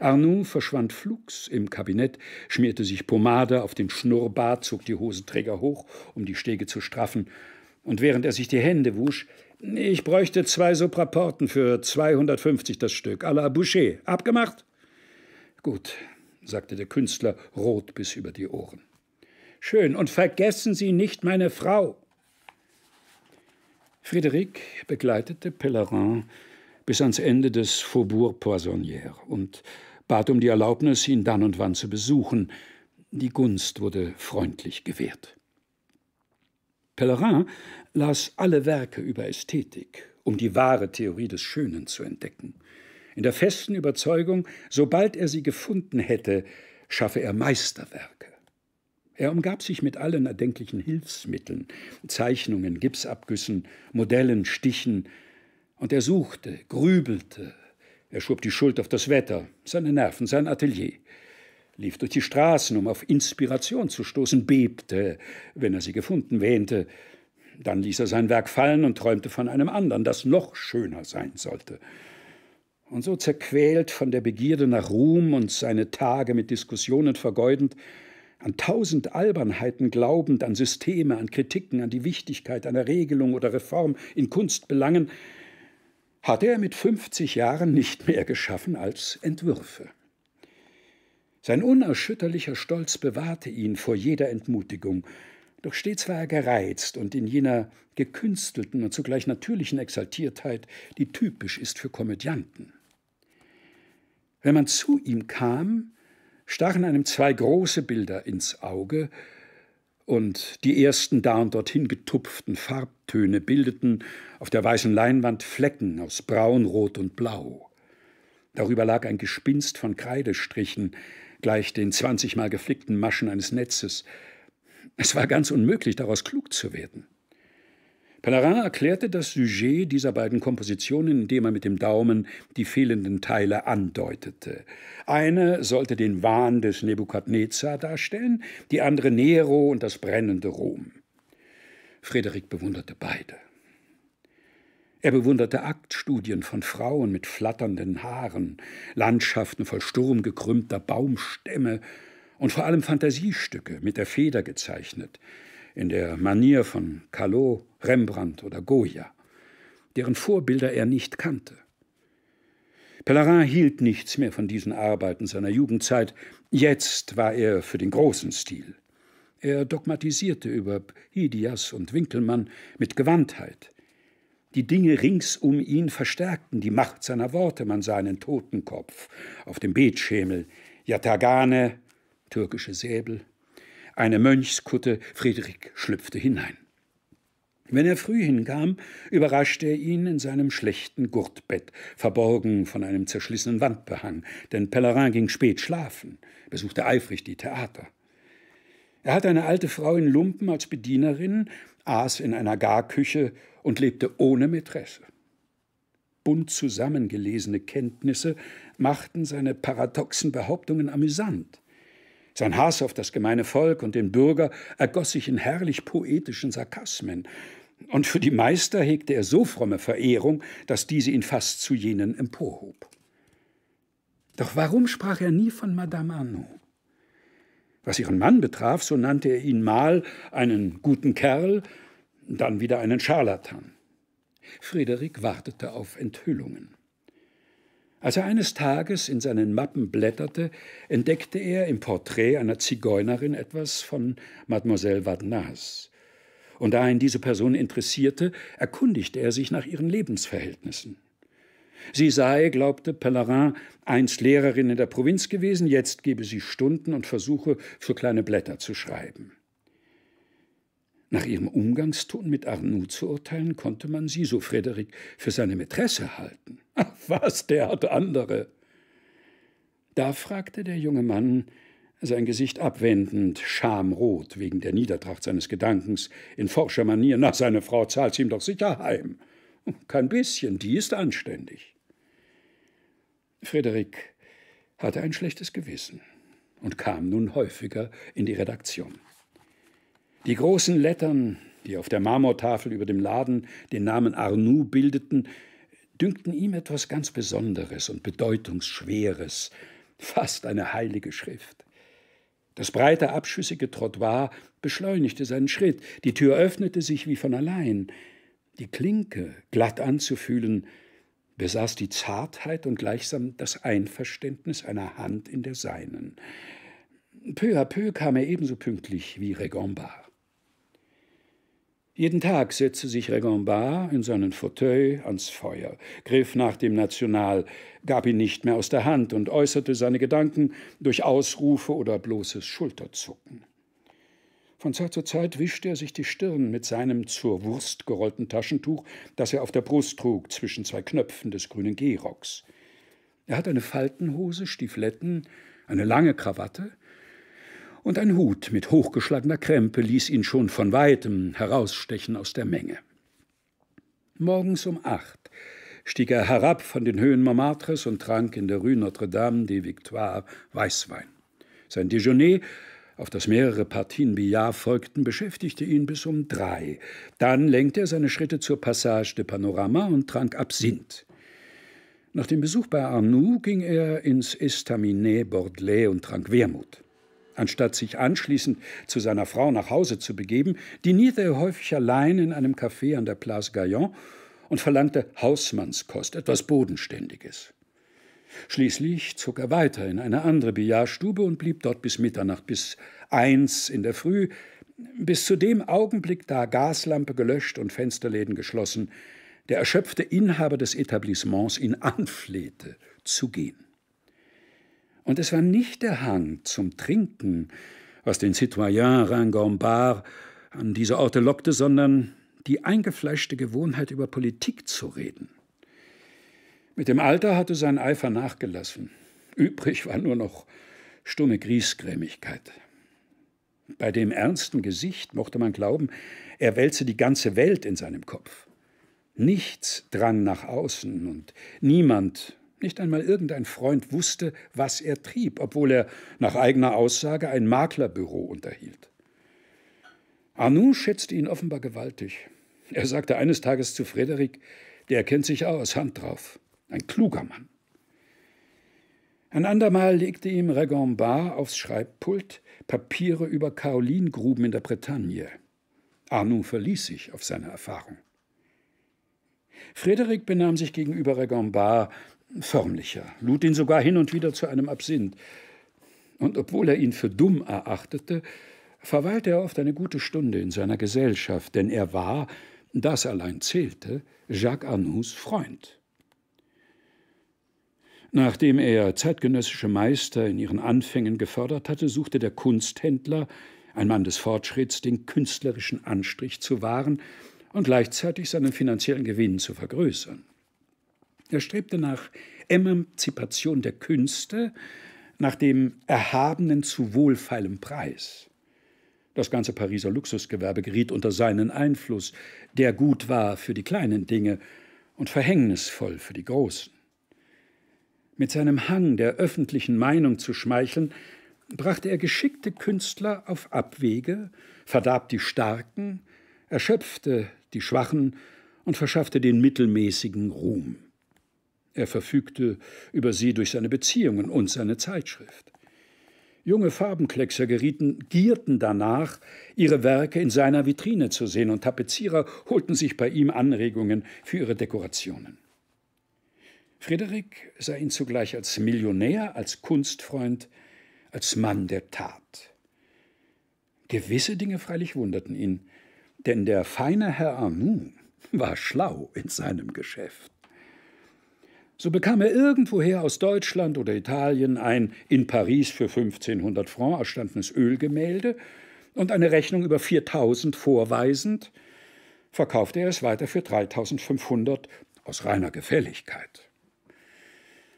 Arnoux verschwand flugs im Kabinett, schmierte sich Pomade auf den Schnurrbart, zog die Hosenträger hoch, um die Stege zu straffen, und während er sich die Hände wusch, ich bräuchte zwei Sopraporten für 250 das Stück, à la Boucher. Abgemacht? Gut, sagte der Künstler, rot bis über die Ohren. Schön, und vergessen Sie nicht meine Frau. Frédéric begleitete Pellerin bis ans Ende des Faubourg Poissonnière und bat um die Erlaubnis, ihn dann und wann zu besuchen. Die Gunst wurde freundlich gewährt. Pellerin las alle Werke über Ästhetik, um die wahre Theorie des Schönen zu entdecken. In der festen Überzeugung, sobald er sie gefunden hätte, schaffe er Meisterwerke. Er umgab sich mit allen erdenklichen Hilfsmitteln, Zeichnungen, Gipsabgüssen, Modellen, Stichen, und er suchte, grübelte. Er schob die Schuld auf das Wetter, seine Nerven, sein Atelier, lief durch die Straßen, um auf Inspiration zu stoßen, bebte, wenn er sie gefunden wähnte, dann ließ er sein Werk fallen und träumte von einem anderen, das noch schöner sein sollte. Und so zerquält von der Begierde nach Ruhm und seine Tage mit Diskussionen vergeudend, an tausend Albernheiten glaubend, an Systeme, an Kritiken, an die Wichtigkeit einer Regelung oder Reform in Kunstbelangen, hatte er mit 50 Jahren nicht mehr geschaffen als Entwürfe. Sein unerschütterlicher Stolz bewahrte ihn vor jeder Entmutigung, doch stets war er gereizt und in jener gekünstelten und zugleich natürlichen Exaltiertheit, die typisch ist für Komödianten. Wenn man zu ihm kam, stachen einem zwei große Bilder ins Auge, und die ersten da und dorthin getupften Farbtöne bildeten auf der weißen Leinwand Flecken aus Braun, Rot und Blau. Darüber lag ein Gespinst von Kreidestrichen, gleich den zwanzigmal geflickten Maschen eines Netzes. Es war ganz unmöglich, daraus klug zu werden. Pellerin erklärte das Sujet dieser beiden Kompositionen, indem er mit dem Daumen die fehlenden Teile andeutete. Eine sollte den Wahn des Nebukadnezar darstellen, die andere Nero und das brennende Rom. Frederik bewunderte beide. Er bewunderte Aktstudien von Frauen mit flatternden Haaren, Landschaften voll sturmgekrümmter Baumstämme und vor allem Fantasiestücke mit der Feder gezeichnet, in der Manier von Callot Rembrandt oder Goya, deren Vorbilder er nicht kannte. Pellerin hielt nichts mehr von diesen Arbeiten seiner Jugendzeit. Jetzt war er für den großen Stil. Er dogmatisierte über Hidias und Winkelmann mit Gewandtheit. Die Dinge rings um ihn verstärkten die Macht seiner Worte. Man sah einen Totenkopf auf dem Betschemel, Yatagane, türkische Säbel, eine Mönchskutte. Friedrich schlüpfte hinein. Wenn er früh hinkam, überraschte er ihn in seinem schlechten Gurtbett, verborgen von einem zerschlissenen Wandbehang, denn Pellerin ging spät schlafen, besuchte eifrig die Theater. Er hatte eine alte Frau in Lumpen als Bedienerin, aß in einer Garküche und lebte ohne Mätresse. Bunt zusammengelesene Kenntnisse machten seine paradoxen Behauptungen amüsant. Sein Hass auf das gemeine Volk und den Bürger ergoss sich in herrlich poetischen Sarkasmen, und für die Meister hegte er so fromme Verehrung, dass diese ihn fast zu jenen emporhob. Doch warum sprach er nie von Madame Arnaud? Was ihren Mann betraf, so nannte er ihn mal einen guten Kerl, dann wieder einen Scharlatan. Friederik wartete auf Enthüllungen. Als er eines Tages in seinen Mappen blätterte, entdeckte er im Porträt einer Zigeunerin etwas von Mademoiselle Vadnaz und da ihn diese Person interessierte, erkundigte er sich nach ihren Lebensverhältnissen. Sie sei, glaubte Pellerin, einst Lehrerin in der Provinz gewesen, jetzt gebe sie Stunden und Versuche für kleine Blätter zu schreiben. Nach ihrem Umgangston mit Arnoux zu urteilen, konnte man sie, so Frederik, für seine Mätresse halten. Ach was, der hat andere. Da fragte der junge Mann, sein Gesicht abwendend, schamrot wegen der Niedertracht seines Gedankens, in forscher Manier, na, seine Frau zahlt's ihm doch sicher heim. Kein bisschen, die ist anständig. Friederik hatte ein schlechtes Gewissen und kam nun häufiger in die Redaktion. Die großen Lettern, die auf der Marmortafel über dem Laden den Namen Arnoux bildeten, dünkten ihm etwas ganz Besonderes und Bedeutungsschweres, fast eine heilige Schrift. Das breite, abschüssige Trottoir beschleunigte seinen Schritt, die Tür öffnete sich wie von allein. Die Klinke, glatt anzufühlen, besaß die Zartheit und gleichsam das Einverständnis einer Hand in der seinen. Peu à peu kam er ebenso pünktlich wie Regombard. Jeden Tag setzte sich Regombard in seinen Fauteuil ans Feuer, griff nach dem National, gab ihn nicht mehr aus der Hand und äußerte seine Gedanken durch Ausrufe oder bloßes Schulterzucken. Von Zeit zu Zeit wischte er sich die Stirn mit seinem zur Wurst gerollten Taschentuch, das er auf der Brust trug, zwischen zwei Knöpfen des grünen Gehrocks. Er hat eine Faltenhose, Stiefletten, eine lange Krawatte, und ein Hut mit hochgeschlagener Krempe ließ ihn schon von weitem herausstechen aus der Menge. Morgens um acht stieg er herab von den Höhen Montmartres und trank in der Rue Notre-Dame des Victoires Weißwein. Sein Déjeuner, auf das mehrere Partien Billard folgten, beschäftigte ihn bis um drei. Dann lenkte er seine Schritte zur Passage de Panorama und trank Absinth. Nach dem Besuch bei Arnoux ging er ins Estaminet Bordelais und trank Wermut anstatt sich anschließend zu seiner Frau nach Hause zu begeben, dinierte er häufig allein in einem Café an der Place Gaillon und verlangte Hausmannskost, etwas Bodenständiges. Schließlich zog er weiter in eine andere Billardstube und blieb dort bis Mitternacht, bis eins in der Früh, bis zu dem Augenblick, da Gaslampe gelöscht und Fensterläden geschlossen, der erschöpfte Inhaber des Etablissements ihn anflehte, zu gehen. Und es war nicht der Hang zum Trinken, was den Citoyen Ringambard an diese Orte lockte, sondern die eingefleischte Gewohnheit, über Politik zu reden. Mit dem Alter hatte sein Eifer nachgelassen. Übrig war nur noch stumme Griesgrämigkeit. Bei dem ernsten Gesicht mochte man glauben, er wälze die ganze Welt in seinem Kopf. Nichts drang nach außen und niemand nicht einmal irgendein Freund wusste, was er trieb, obwohl er nach eigener Aussage ein Maklerbüro unterhielt. Arnoux schätzte ihn offenbar gewaltig. Er sagte eines Tages zu Frederik, der kennt sich aus, Hand drauf, ein kluger Mann. Ein andermal legte ihm Regambar aufs Schreibpult Papiere über Karolingruben in der Bretagne. Arnoux verließ sich auf seine Erfahrung. Frederik benahm sich gegenüber Regambar förmlicher, lud ihn sogar hin und wieder zu einem Absinth. Und obwohl er ihn für dumm erachtete, verweilte er oft eine gute Stunde in seiner Gesellschaft, denn er war, das allein zählte, Jacques Arnoux Freund. Nachdem er zeitgenössische Meister in ihren Anfängen gefördert hatte, suchte der Kunsthändler, ein Mann des Fortschritts, den künstlerischen Anstrich zu wahren und gleichzeitig seinen finanziellen Gewinn zu vergrößern. Er strebte nach Emanzipation der Künste, nach dem Erhabenen zu wohlfeilem Preis. Das ganze Pariser Luxusgewerbe geriet unter seinen Einfluss, der gut war für die kleinen Dinge und verhängnisvoll für die großen. Mit seinem Hang der öffentlichen Meinung zu schmeicheln, brachte er geschickte Künstler auf Abwege, verdarb die Starken, erschöpfte die Schwachen und verschaffte den mittelmäßigen Ruhm. Er verfügte über sie durch seine Beziehungen und seine Zeitschrift. Junge Farbenkleckser gerieten, gierten danach, ihre Werke in seiner Vitrine zu sehen, und Tapezierer holten sich bei ihm Anregungen für ihre Dekorationen. Frederik sah ihn zugleich als Millionär, als Kunstfreund, als Mann der Tat. Gewisse Dinge freilich wunderten ihn, denn der feine Herr Arnoux war schlau in seinem Geschäft. So bekam er irgendwoher aus Deutschland oder Italien ein in Paris für 1500 Franc erstandenes Ölgemälde und eine Rechnung über 4000 vorweisend, verkaufte er es weiter für 3500 aus reiner Gefälligkeit.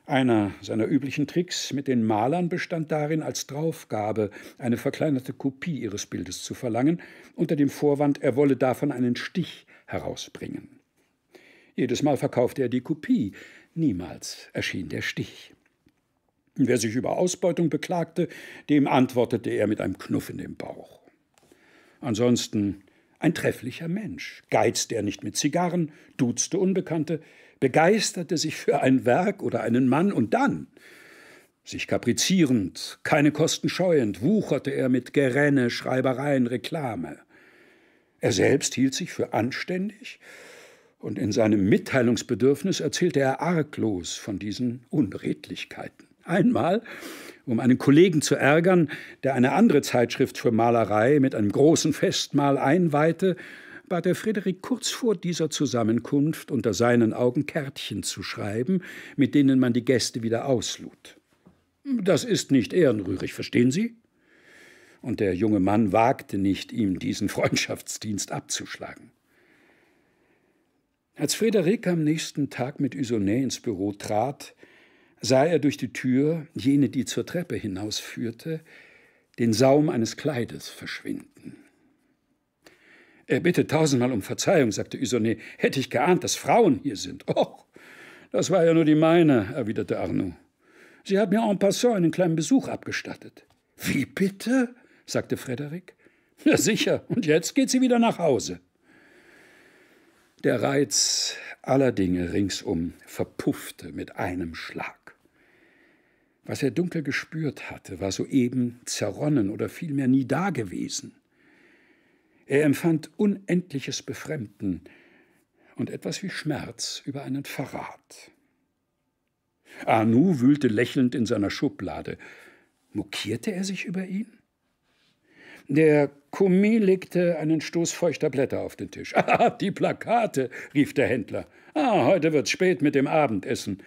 Einer seiner üblichen Tricks mit den Malern bestand darin, als Draufgabe eine verkleinerte Kopie ihres Bildes zu verlangen, unter dem Vorwand, er wolle davon einen Stich herausbringen. Jedes Mal verkaufte er die Kopie, Niemals erschien der Stich. Wer sich über Ausbeutung beklagte, dem antwortete er mit einem Knuff in den Bauch. Ansonsten ein trefflicher Mensch, geizte er nicht mit Zigarren, duzte Unbekannte, begeisterte sich für ein Werk oder einen Mann und dann, sich kaprizierend, keine Kosten scheuend, wucherte er mit Gerenne, Schreibereien, Reklame. Er selbst hielt sich für anständig und in seinem Mitteilungsbedürfnis erzählte er arglos von diesen Unredlichkeiten. Einmal, um einen Kollegen zu ärgern, der eine andere Zeitschrift für Malerei mit einem großen Festmahl einweihte, bat er Friedrich kurz vor dieser Zusammenkunft unter seinen Augen Kärtchen zu schreiben, mit denen man die Gäste wieder auslud. Das ist nicht ehrenrührig, verstehen Sie? Und der junge Mann wagte nicht, ihm diesen Freundschaftsdienst abzuschlagen. Als Frederik am nächsten Tag mit Isonet ins Büro trat, sah er durch die Tür, jene, die zur Treppe hinausführte, den Saum eines Kleides verschwinden. Er bitte tausendmal um Verzeihung, sagte Isonet. Hätte ich geahnt, dass Frauen hier sind. Och, das war ja nur die meine, erwiderte Arnaud. Sie hat mir en passant einen kleinen Besuch abgestattet. Wie bitte? sagte Frederik. Ja, sicher. Und jetzt geht sie wieder nach Hause. Der Reiz aller Dinge ringsum verpuffte mit einem Schlag. Was er dunkel gespürt hatte, war soeben zerronnen oder vielmehr nie dagewesen. Er empfand unendliches Befremden und etwas wie Schmerz über einen Verrat. Anu wühlte lächelnd in seiner Schublade. Mokierte er sich über ihn? Der Kumi legte einen Stoß feuchter Blätter auf den Tisch. Ah, die Plakate, rief der Händler. Ah, heute wird's spät mit dem Abendessen.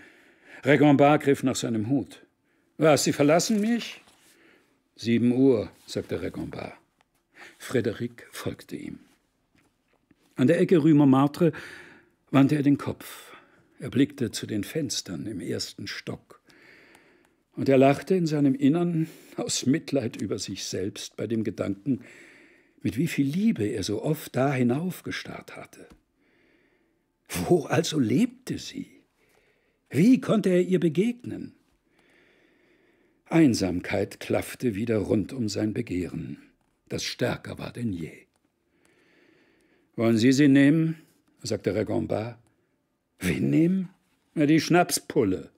Regombard griff nach seinem Hut. Was, Sie verlassen mich? Sieben Uhr, sagte Regombard. Frederik folgte ihm. An der Ecke Rue Montmartre wandte er den Kopf. Er blickte zu den Fenstern im ersten Stock. Und er lachte in seinem Innern aus Mitleid über sich selbst bei dem Gedanken, mit wie viel Liebe er so oft da hinaufgestarrt hatte. Wo also lebte sie? Wie konnte er ihr begegnen? Einsamkeit klaffte wieder rund um sein Begehren, das stärker war denn je. Wollen Sie sie nehmen? sagte Regombard. Wen nehmen? die Schnapspulle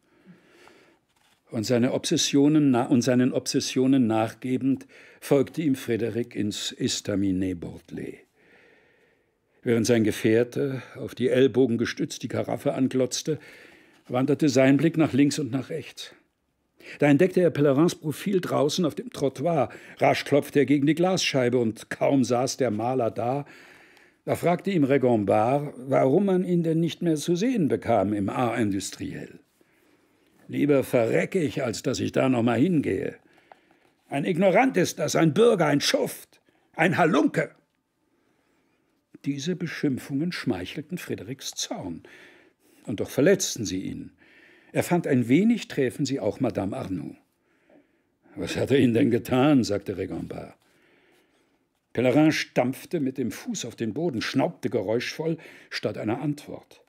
und, seine Obsessionen, und seinen Obsessionen nachgebend folgte ihm Frederik ins Istaminet Bordelais. Während sein Gefährte, auf die Ellbogen gestützt, die Karaffe anglotzte, wanderte sein Blick nach links und nach rechts. Da entdeckte er Pellerins Profil draußen auf dem Trottoir. Rasch klopfte er gegen die Glasscheibe und kaum saß der Maler da. Da fragte ihm Regombard, warum man ihn denn nicht mehr zu sehen bekam im A-Industriell. Lieber verrecke ich, als dass ich da noch mal hingehe. Ein Ignorant ist das, ein Bürger, ein Schuft, ein Halunke. Diese Beschimpfungen schmeichelten Frederiks Zorn, und doch verletzten sie ihn. Er fand, ein wenig träfen sie auch Madame Arnoux. Was hat er ihnen denn getan? sagte Regambard. Pellerin stampfte mit dem Fuß auf den Boden, schnaubte geräuschvoll statt einer Antwort.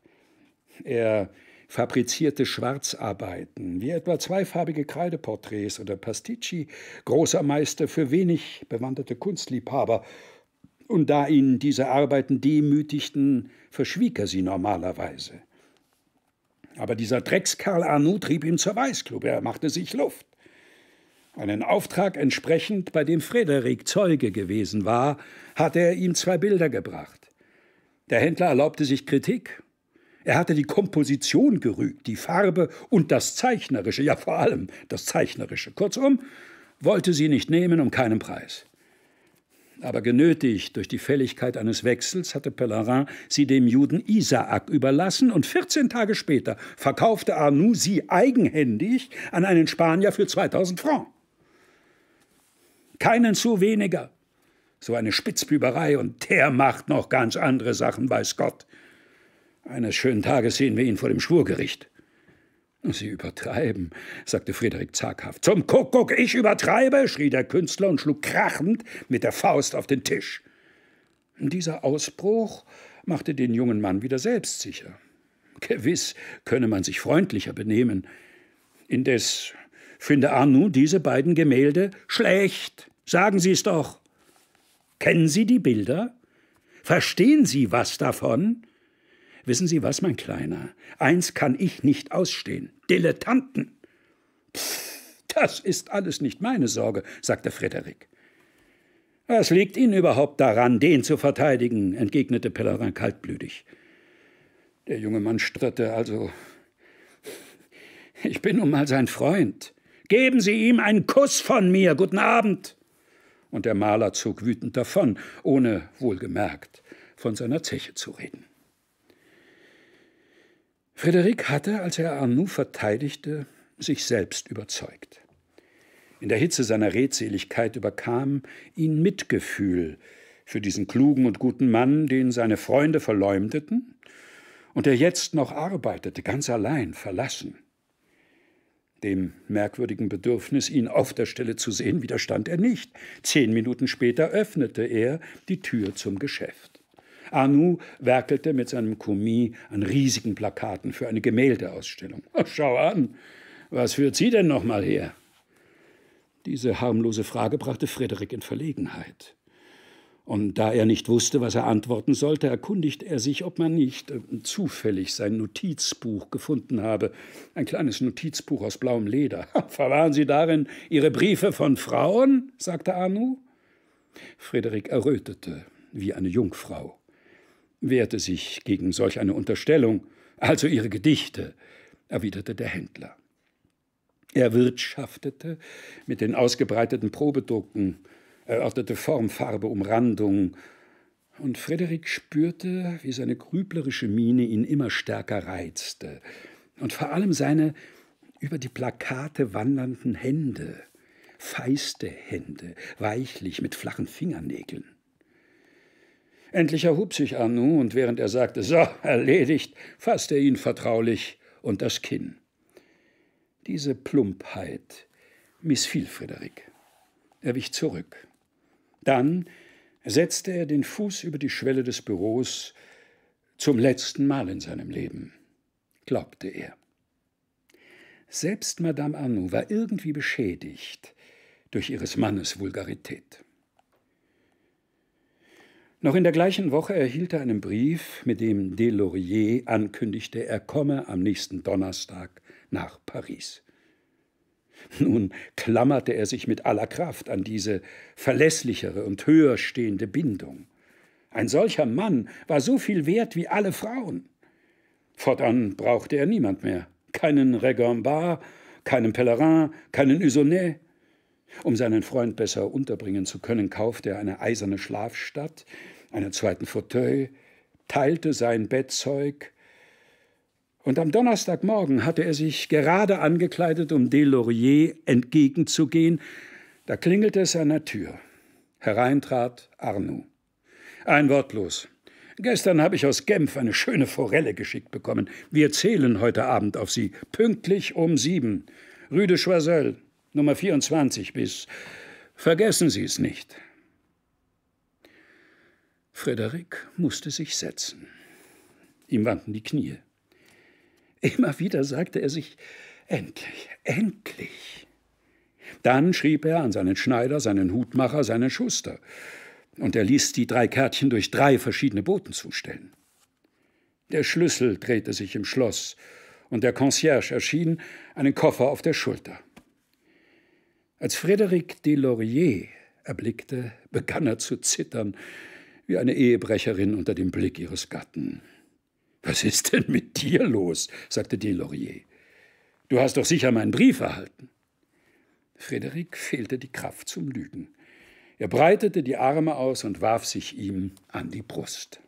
Er fabrizierte Schwarzarbeiten, wie etwa zweifarbige Kreideporträts oder Pasticci, großer Meister für wenig bewanderte Kunstliebhaber, und da ihn diese Arbeiten demütigten, verschwieg er sie normalerweise. Aber dieser Dreckskarl Arnoux trieb ihn zur Weißklube, er machte sich Luft. Einen Auftrag entsprechend, bei dem Frederik Zeuge gewesen war, hatte er ihm zwei Bilder gebracht. Der Händler erlaubte sich Kritik er hatte die Komposition gerügt, die Farbe und das Zeichnerische, ja vor allem das Zeichnerische. Kurzum, wollte sie nicht nehmen um keinen Preis. Aber genötigt durch die Fälligkeit eines Wechsels hatte Pellerin sie dem Juden Isaak überlassen und 14 Tage später verkaufte Arnoux sie eigenhändig an einen Spanier für 2000 Francs. Keinen zu weniger. So eine Spitzbüberei und der macht noch ganz andere Sachen, weiß Gott. Eines schönen Tages sehen wir ihn vor dem Schwurgericht. Sie übertreiben, sagte Friedrich zaghaft. Zum Kuckuck, ich übertreibe, schrie der Künstler und schlug krachend mit der Faust auf den Tisch. Dieser Ausbruch machte den jungen Mann wieder selbstsicher. Gewiss könne man sich freundlicher benehmen. Indes finde Arnoux diese beiden Gemälde schlecht. Sagen Sie es doch. Kennen Sie die Bilder? Verstehen Sie was davon? Wissen Sie was, mein Kleiner? Eins kann ich nicht ausstehen. Dilettanten. Pff, das ist alles nicht meine Sorge, sagte Frederik. Was liegt Ihnen überhaupt daran, den zu verteidigen? entgegnete Pellerin kaltblütig. Der junge Mann stritte, also. Ich bin nun mal sein Freund. Geben Sie ihm einen Kuss von mir. Guten Abend. Und der Maler zog wütend davon, ohne wohlgemerkt von seiner Zeche zu reden. Frederik hatte, als er Arnoux verteidigte, sich selbst überzeugt. In der Hitze seiner Redseligkeit überkam ihn Mitgefühl für diesen klugen und guten Mann, den seine Freunde verleumdeten und der jetzt noch arbeitete, ganz allein, verlassen. Dem merkwürdigen Bedürfnis, ihn auf der Stelle zu sehen, widerstand er nicht. Zehn Minuten später öffnete er die Tür zum Geschäft. Arnoux werkelte mit seinem Kommis an riesigen Plakaten für eine Gemäldeausstellung. schau an, was führt Sie denn nochmal her? Diese harmlose Frage brachte Frederik in Verlegenheit. Und da er nicht wusste, was er antworten sollte, erkundigte er sich, ob man nicht äh, zufällig sein Notizbuch gefunden habe. Ein kleines Notizbuch aus blauem Leder. Verwahren Sie darin Ihre Briefe von Frauen? sagte Anu. Frederik errötete wie eine Jungfrau wehrte sich gegen solch eine Unterstellung, also ihre Gedichte, erwiderte der Händler. Er wirtschaftete mit den ausgebreiteten Probedrucken, erörterte Form, Farbe, Umrandung, und Frederik spürte, wie seine grüblerische Miene ihn immer stärker reizte, und vor allem seine über die Plakate wandernden Hände, feiste Hände, weichlich mit flachen Fingernägeln. Endlich erhub sich Anu, und während er sagte, so, erledigt, fasste er ihn vertraulich und das Kinn. Diese Plumpheit missfiel Friederik. Er wich zurück. Dann setzte er den Fuß über die Schwelle des Büros zum letzten Mal in seinem Leben, glaubte er. Selbst Madame Arnoux war irgendwie beschädigt durch ihres Mannes Vulgarität. Noch in der gleichen Woche erhielt er einen Brief, mit dem Delaurier ankündigte, er komme am nächsten Donnerstag nach Paris. Nun klammerte er sich mit aller Kraft an diese verlässlichere und höher stehende Bindung. Ein solcher Mann war so viel wert wie alle Frauen. Fortan brauchte er niemand mehr. Keinen Regambard, keinen Pellerin, keinen Usonnet. Um seinen Freund besser unterbringen zu können, kaufte er eine eiserne Schlafstatt, einen zweiten Fauteuil, teilte sein Bettzeug. Und am Donnerstagmorgen hatte er sich gerade angekleidet, um Delaurier entgegenzugehen. Da klingelte es an der Tür. Hereintrat Arnoux. Ein Wort bloß. Gestern habe ich aus Genf eine schöne Forelle geschickt bekommen. Wir zählen heute Abend auf Sie, pünktlich um sieben. Rue de Choiseul, Nummer 24 bis. Vergessen Sie es nicht. Frederik musste sich setzen. Ihm wandten die Knie. Immer wieder sagte er sich endlich, endlich. Dann schrieb er an seinen Schneider, seinen Hutmacher, seinen Schuster, und er ließ die drei Kärtchen durch drei verschiedene Boten zustellen. Der Schlüssel drehte sich im Schloss, und der Concierge erschien, einen Koffer auf der Schulter. Als Frederic Delaurier erblickte, begann er zu zittern, wie eine Ehebrecherin unter dem Blick ihres Gatten. Was ist denn mit dir los? sagte Delaurier. Du hast doch sicher meinen Brief erhalten. Frédéric fehlte die Kraft zum Lügen. Er breitete die Arme aus und warf sich ihm an die Brust.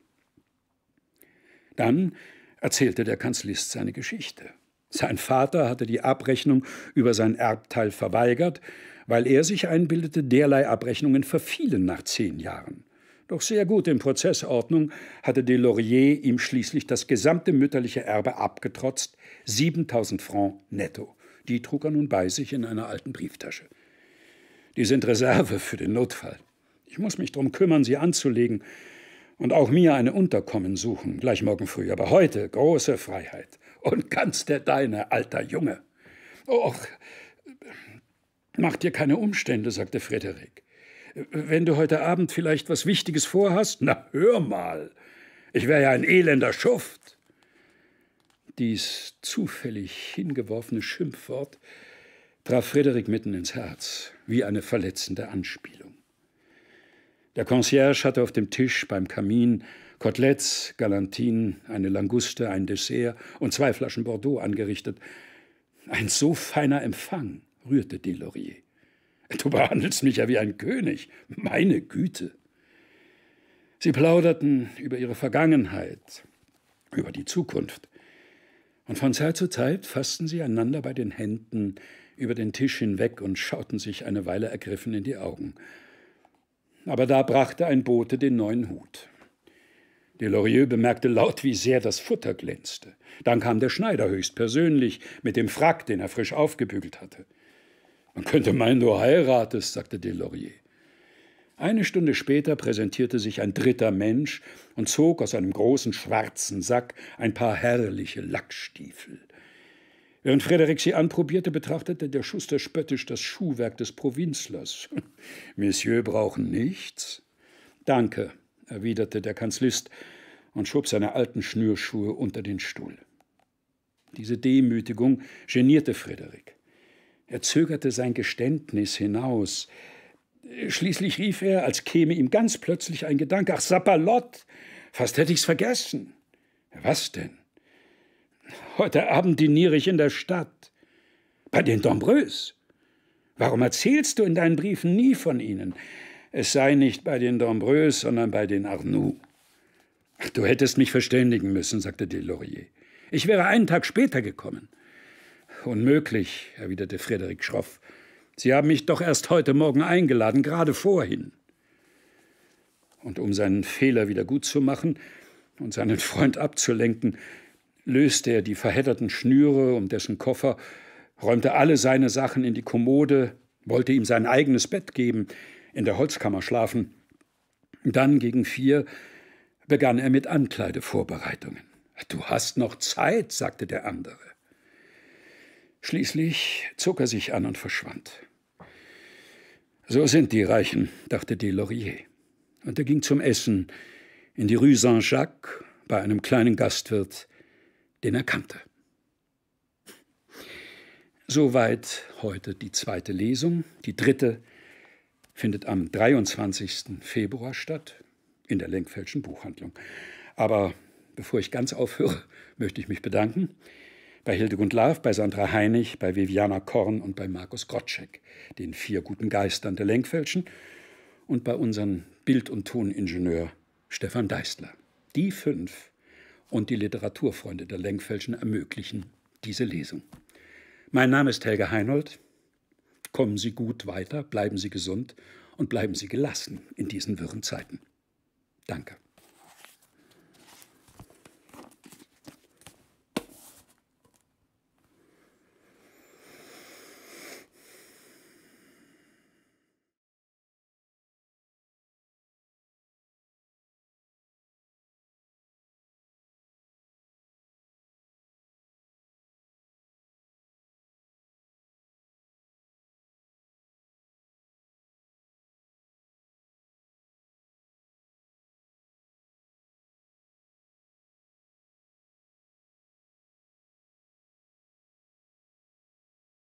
Dann erzählte der Kanzlist seine Geschichte. Sein Vater hatte die Abrechnung über sein Erbteil verweigert, weil er sich einbildete, derlei Abrechnungen verfielen nach zehn Jahren. Doch sehr gut in Prozessordnung hatte Delaurier ihm schließlich das gesamte mütterliche Erbe abgetrotzt, 7000 Francs netto. Die trug er nun bei sich in einer alten Brieftasche. Die sind Reserve für den Notfall. Ich muss mich darum kümmern, sie anzulegen und auch mir eine Unterkommen suchen, gleich morgen früh. Aber heute große Freiheit und ganz der deine, alter Junge. Och, mach dir keine Umstände, sagte Frederik. Wenn du heute Abend vielleicht was Wichtiges vorhast, na hör mal. Ich wäre ja ein elender Schuft. Dies zufällig hingeworfene Schimpfwort traf Frederik mitten ins Herz, wie eine verletzende Anspielung. Der Concierge hatte auf dem Tisch beim Kamin Koteletts, Galantinen, eine Languste, ein Dessert und zwei Flaschen Bordeaux angerichtet. Ein so feiner Empfang rührte Delorier. Du behandelst mich ja wie ein König, meine Güte. Sie plauderten über ihre Vergangenheit, über die Zukunft. Und von Zeit zu Zeit fassten sie einander bei den Händen über den Tisch hinweg und schauten sich eine Weile ergriffen in die Augen aber da brachte ein Bote den neuen Hut. Delorieux bemerkte laut, wie sehr das Futter glänzte. Dann kam der Schneider höchstpersönlich mit dem Frack, den er frisch aufgebügelt hatte. Man könnte meinen, du heiratest, sagte Delorier. Eine Stunde später präsentierte sich ein dritter Mensch und zog aus einem großen schwarzen Sack ein paar herrliche Lackstiefel. Während Frederik sie anprobierte, betrachtete der Schuster spöttisch das Schuhwerk des Provinzlers. Monsieur brauchen nichts? Danke, erwiderte der Kanzlist und schob seine alten Schnürschuhe unter den Stuhl. Diese Demütigung genierte Frederik. Er zögerte sein Geständnis hinaus. Schließlich rief er, als käme ihm ganz plötzlich ein Gedanke: Ach, Sapalot, Fast hätte ich's vergessen. Was denn? Heute Abend diniere ich in der Stadt. Bei den Dombreus. Warum erzählst du in deinen Briefen nie von ihnen? Es sei nicht bei den Dombreus, sondern bei den Arnoux. du hättest mich verständigen müssen, sagte Delaurier. Ich wäre einen Tag später gekommen. Unmöglich, erwiderte Frederik schroff. Sie haben mich doch erst heute Morgen eingeladen, gerade vorhin. Und um seinen Fehler wieder gut zu machen und seinen Freund abzulenken, löste er die verhedderten Schnüre um dessen Koffer, räumte alle seine Sachen in die Kommode, wollte ihm sein eigenes Bett geben, in der Holzkammer schlafen. Dann gegen vier begann er mit Ankleidevorbereitungen. Du hast noch Zeit, sagte der andere. Schließlich zog er sich an und verschwand. So sind die Reichen, dachte Delaurier. Und er ging zum Essen in die Rue Saint-Jacques bei einem kleinen Gastwirt, den er kannte. Soweit heute die zweite Lesung. Die dritte findet am 23. Februar statt in der Lenkfeldschen Buchhandlung. Aber bevor ich ganz aufhöre, möchte ich mich bedanken bei Hildegund Larv, bei Sandra Heinig, bei Viviana Korn und bei Markus Grotschek, den vier guten Geistern der Lenkfelschen, und bei unserem Bild- und Toningenieur Stefan Deistler. Die fünf und die Literaturfreunde der Lenkfälschen ermöglichen diese Lesung. Mein Name ist Helge Heinold. Kommen Sie gut weiter, bleiben Sie gesund und bleiben Sie gelassen in diesen wirren Zeiten. Danke.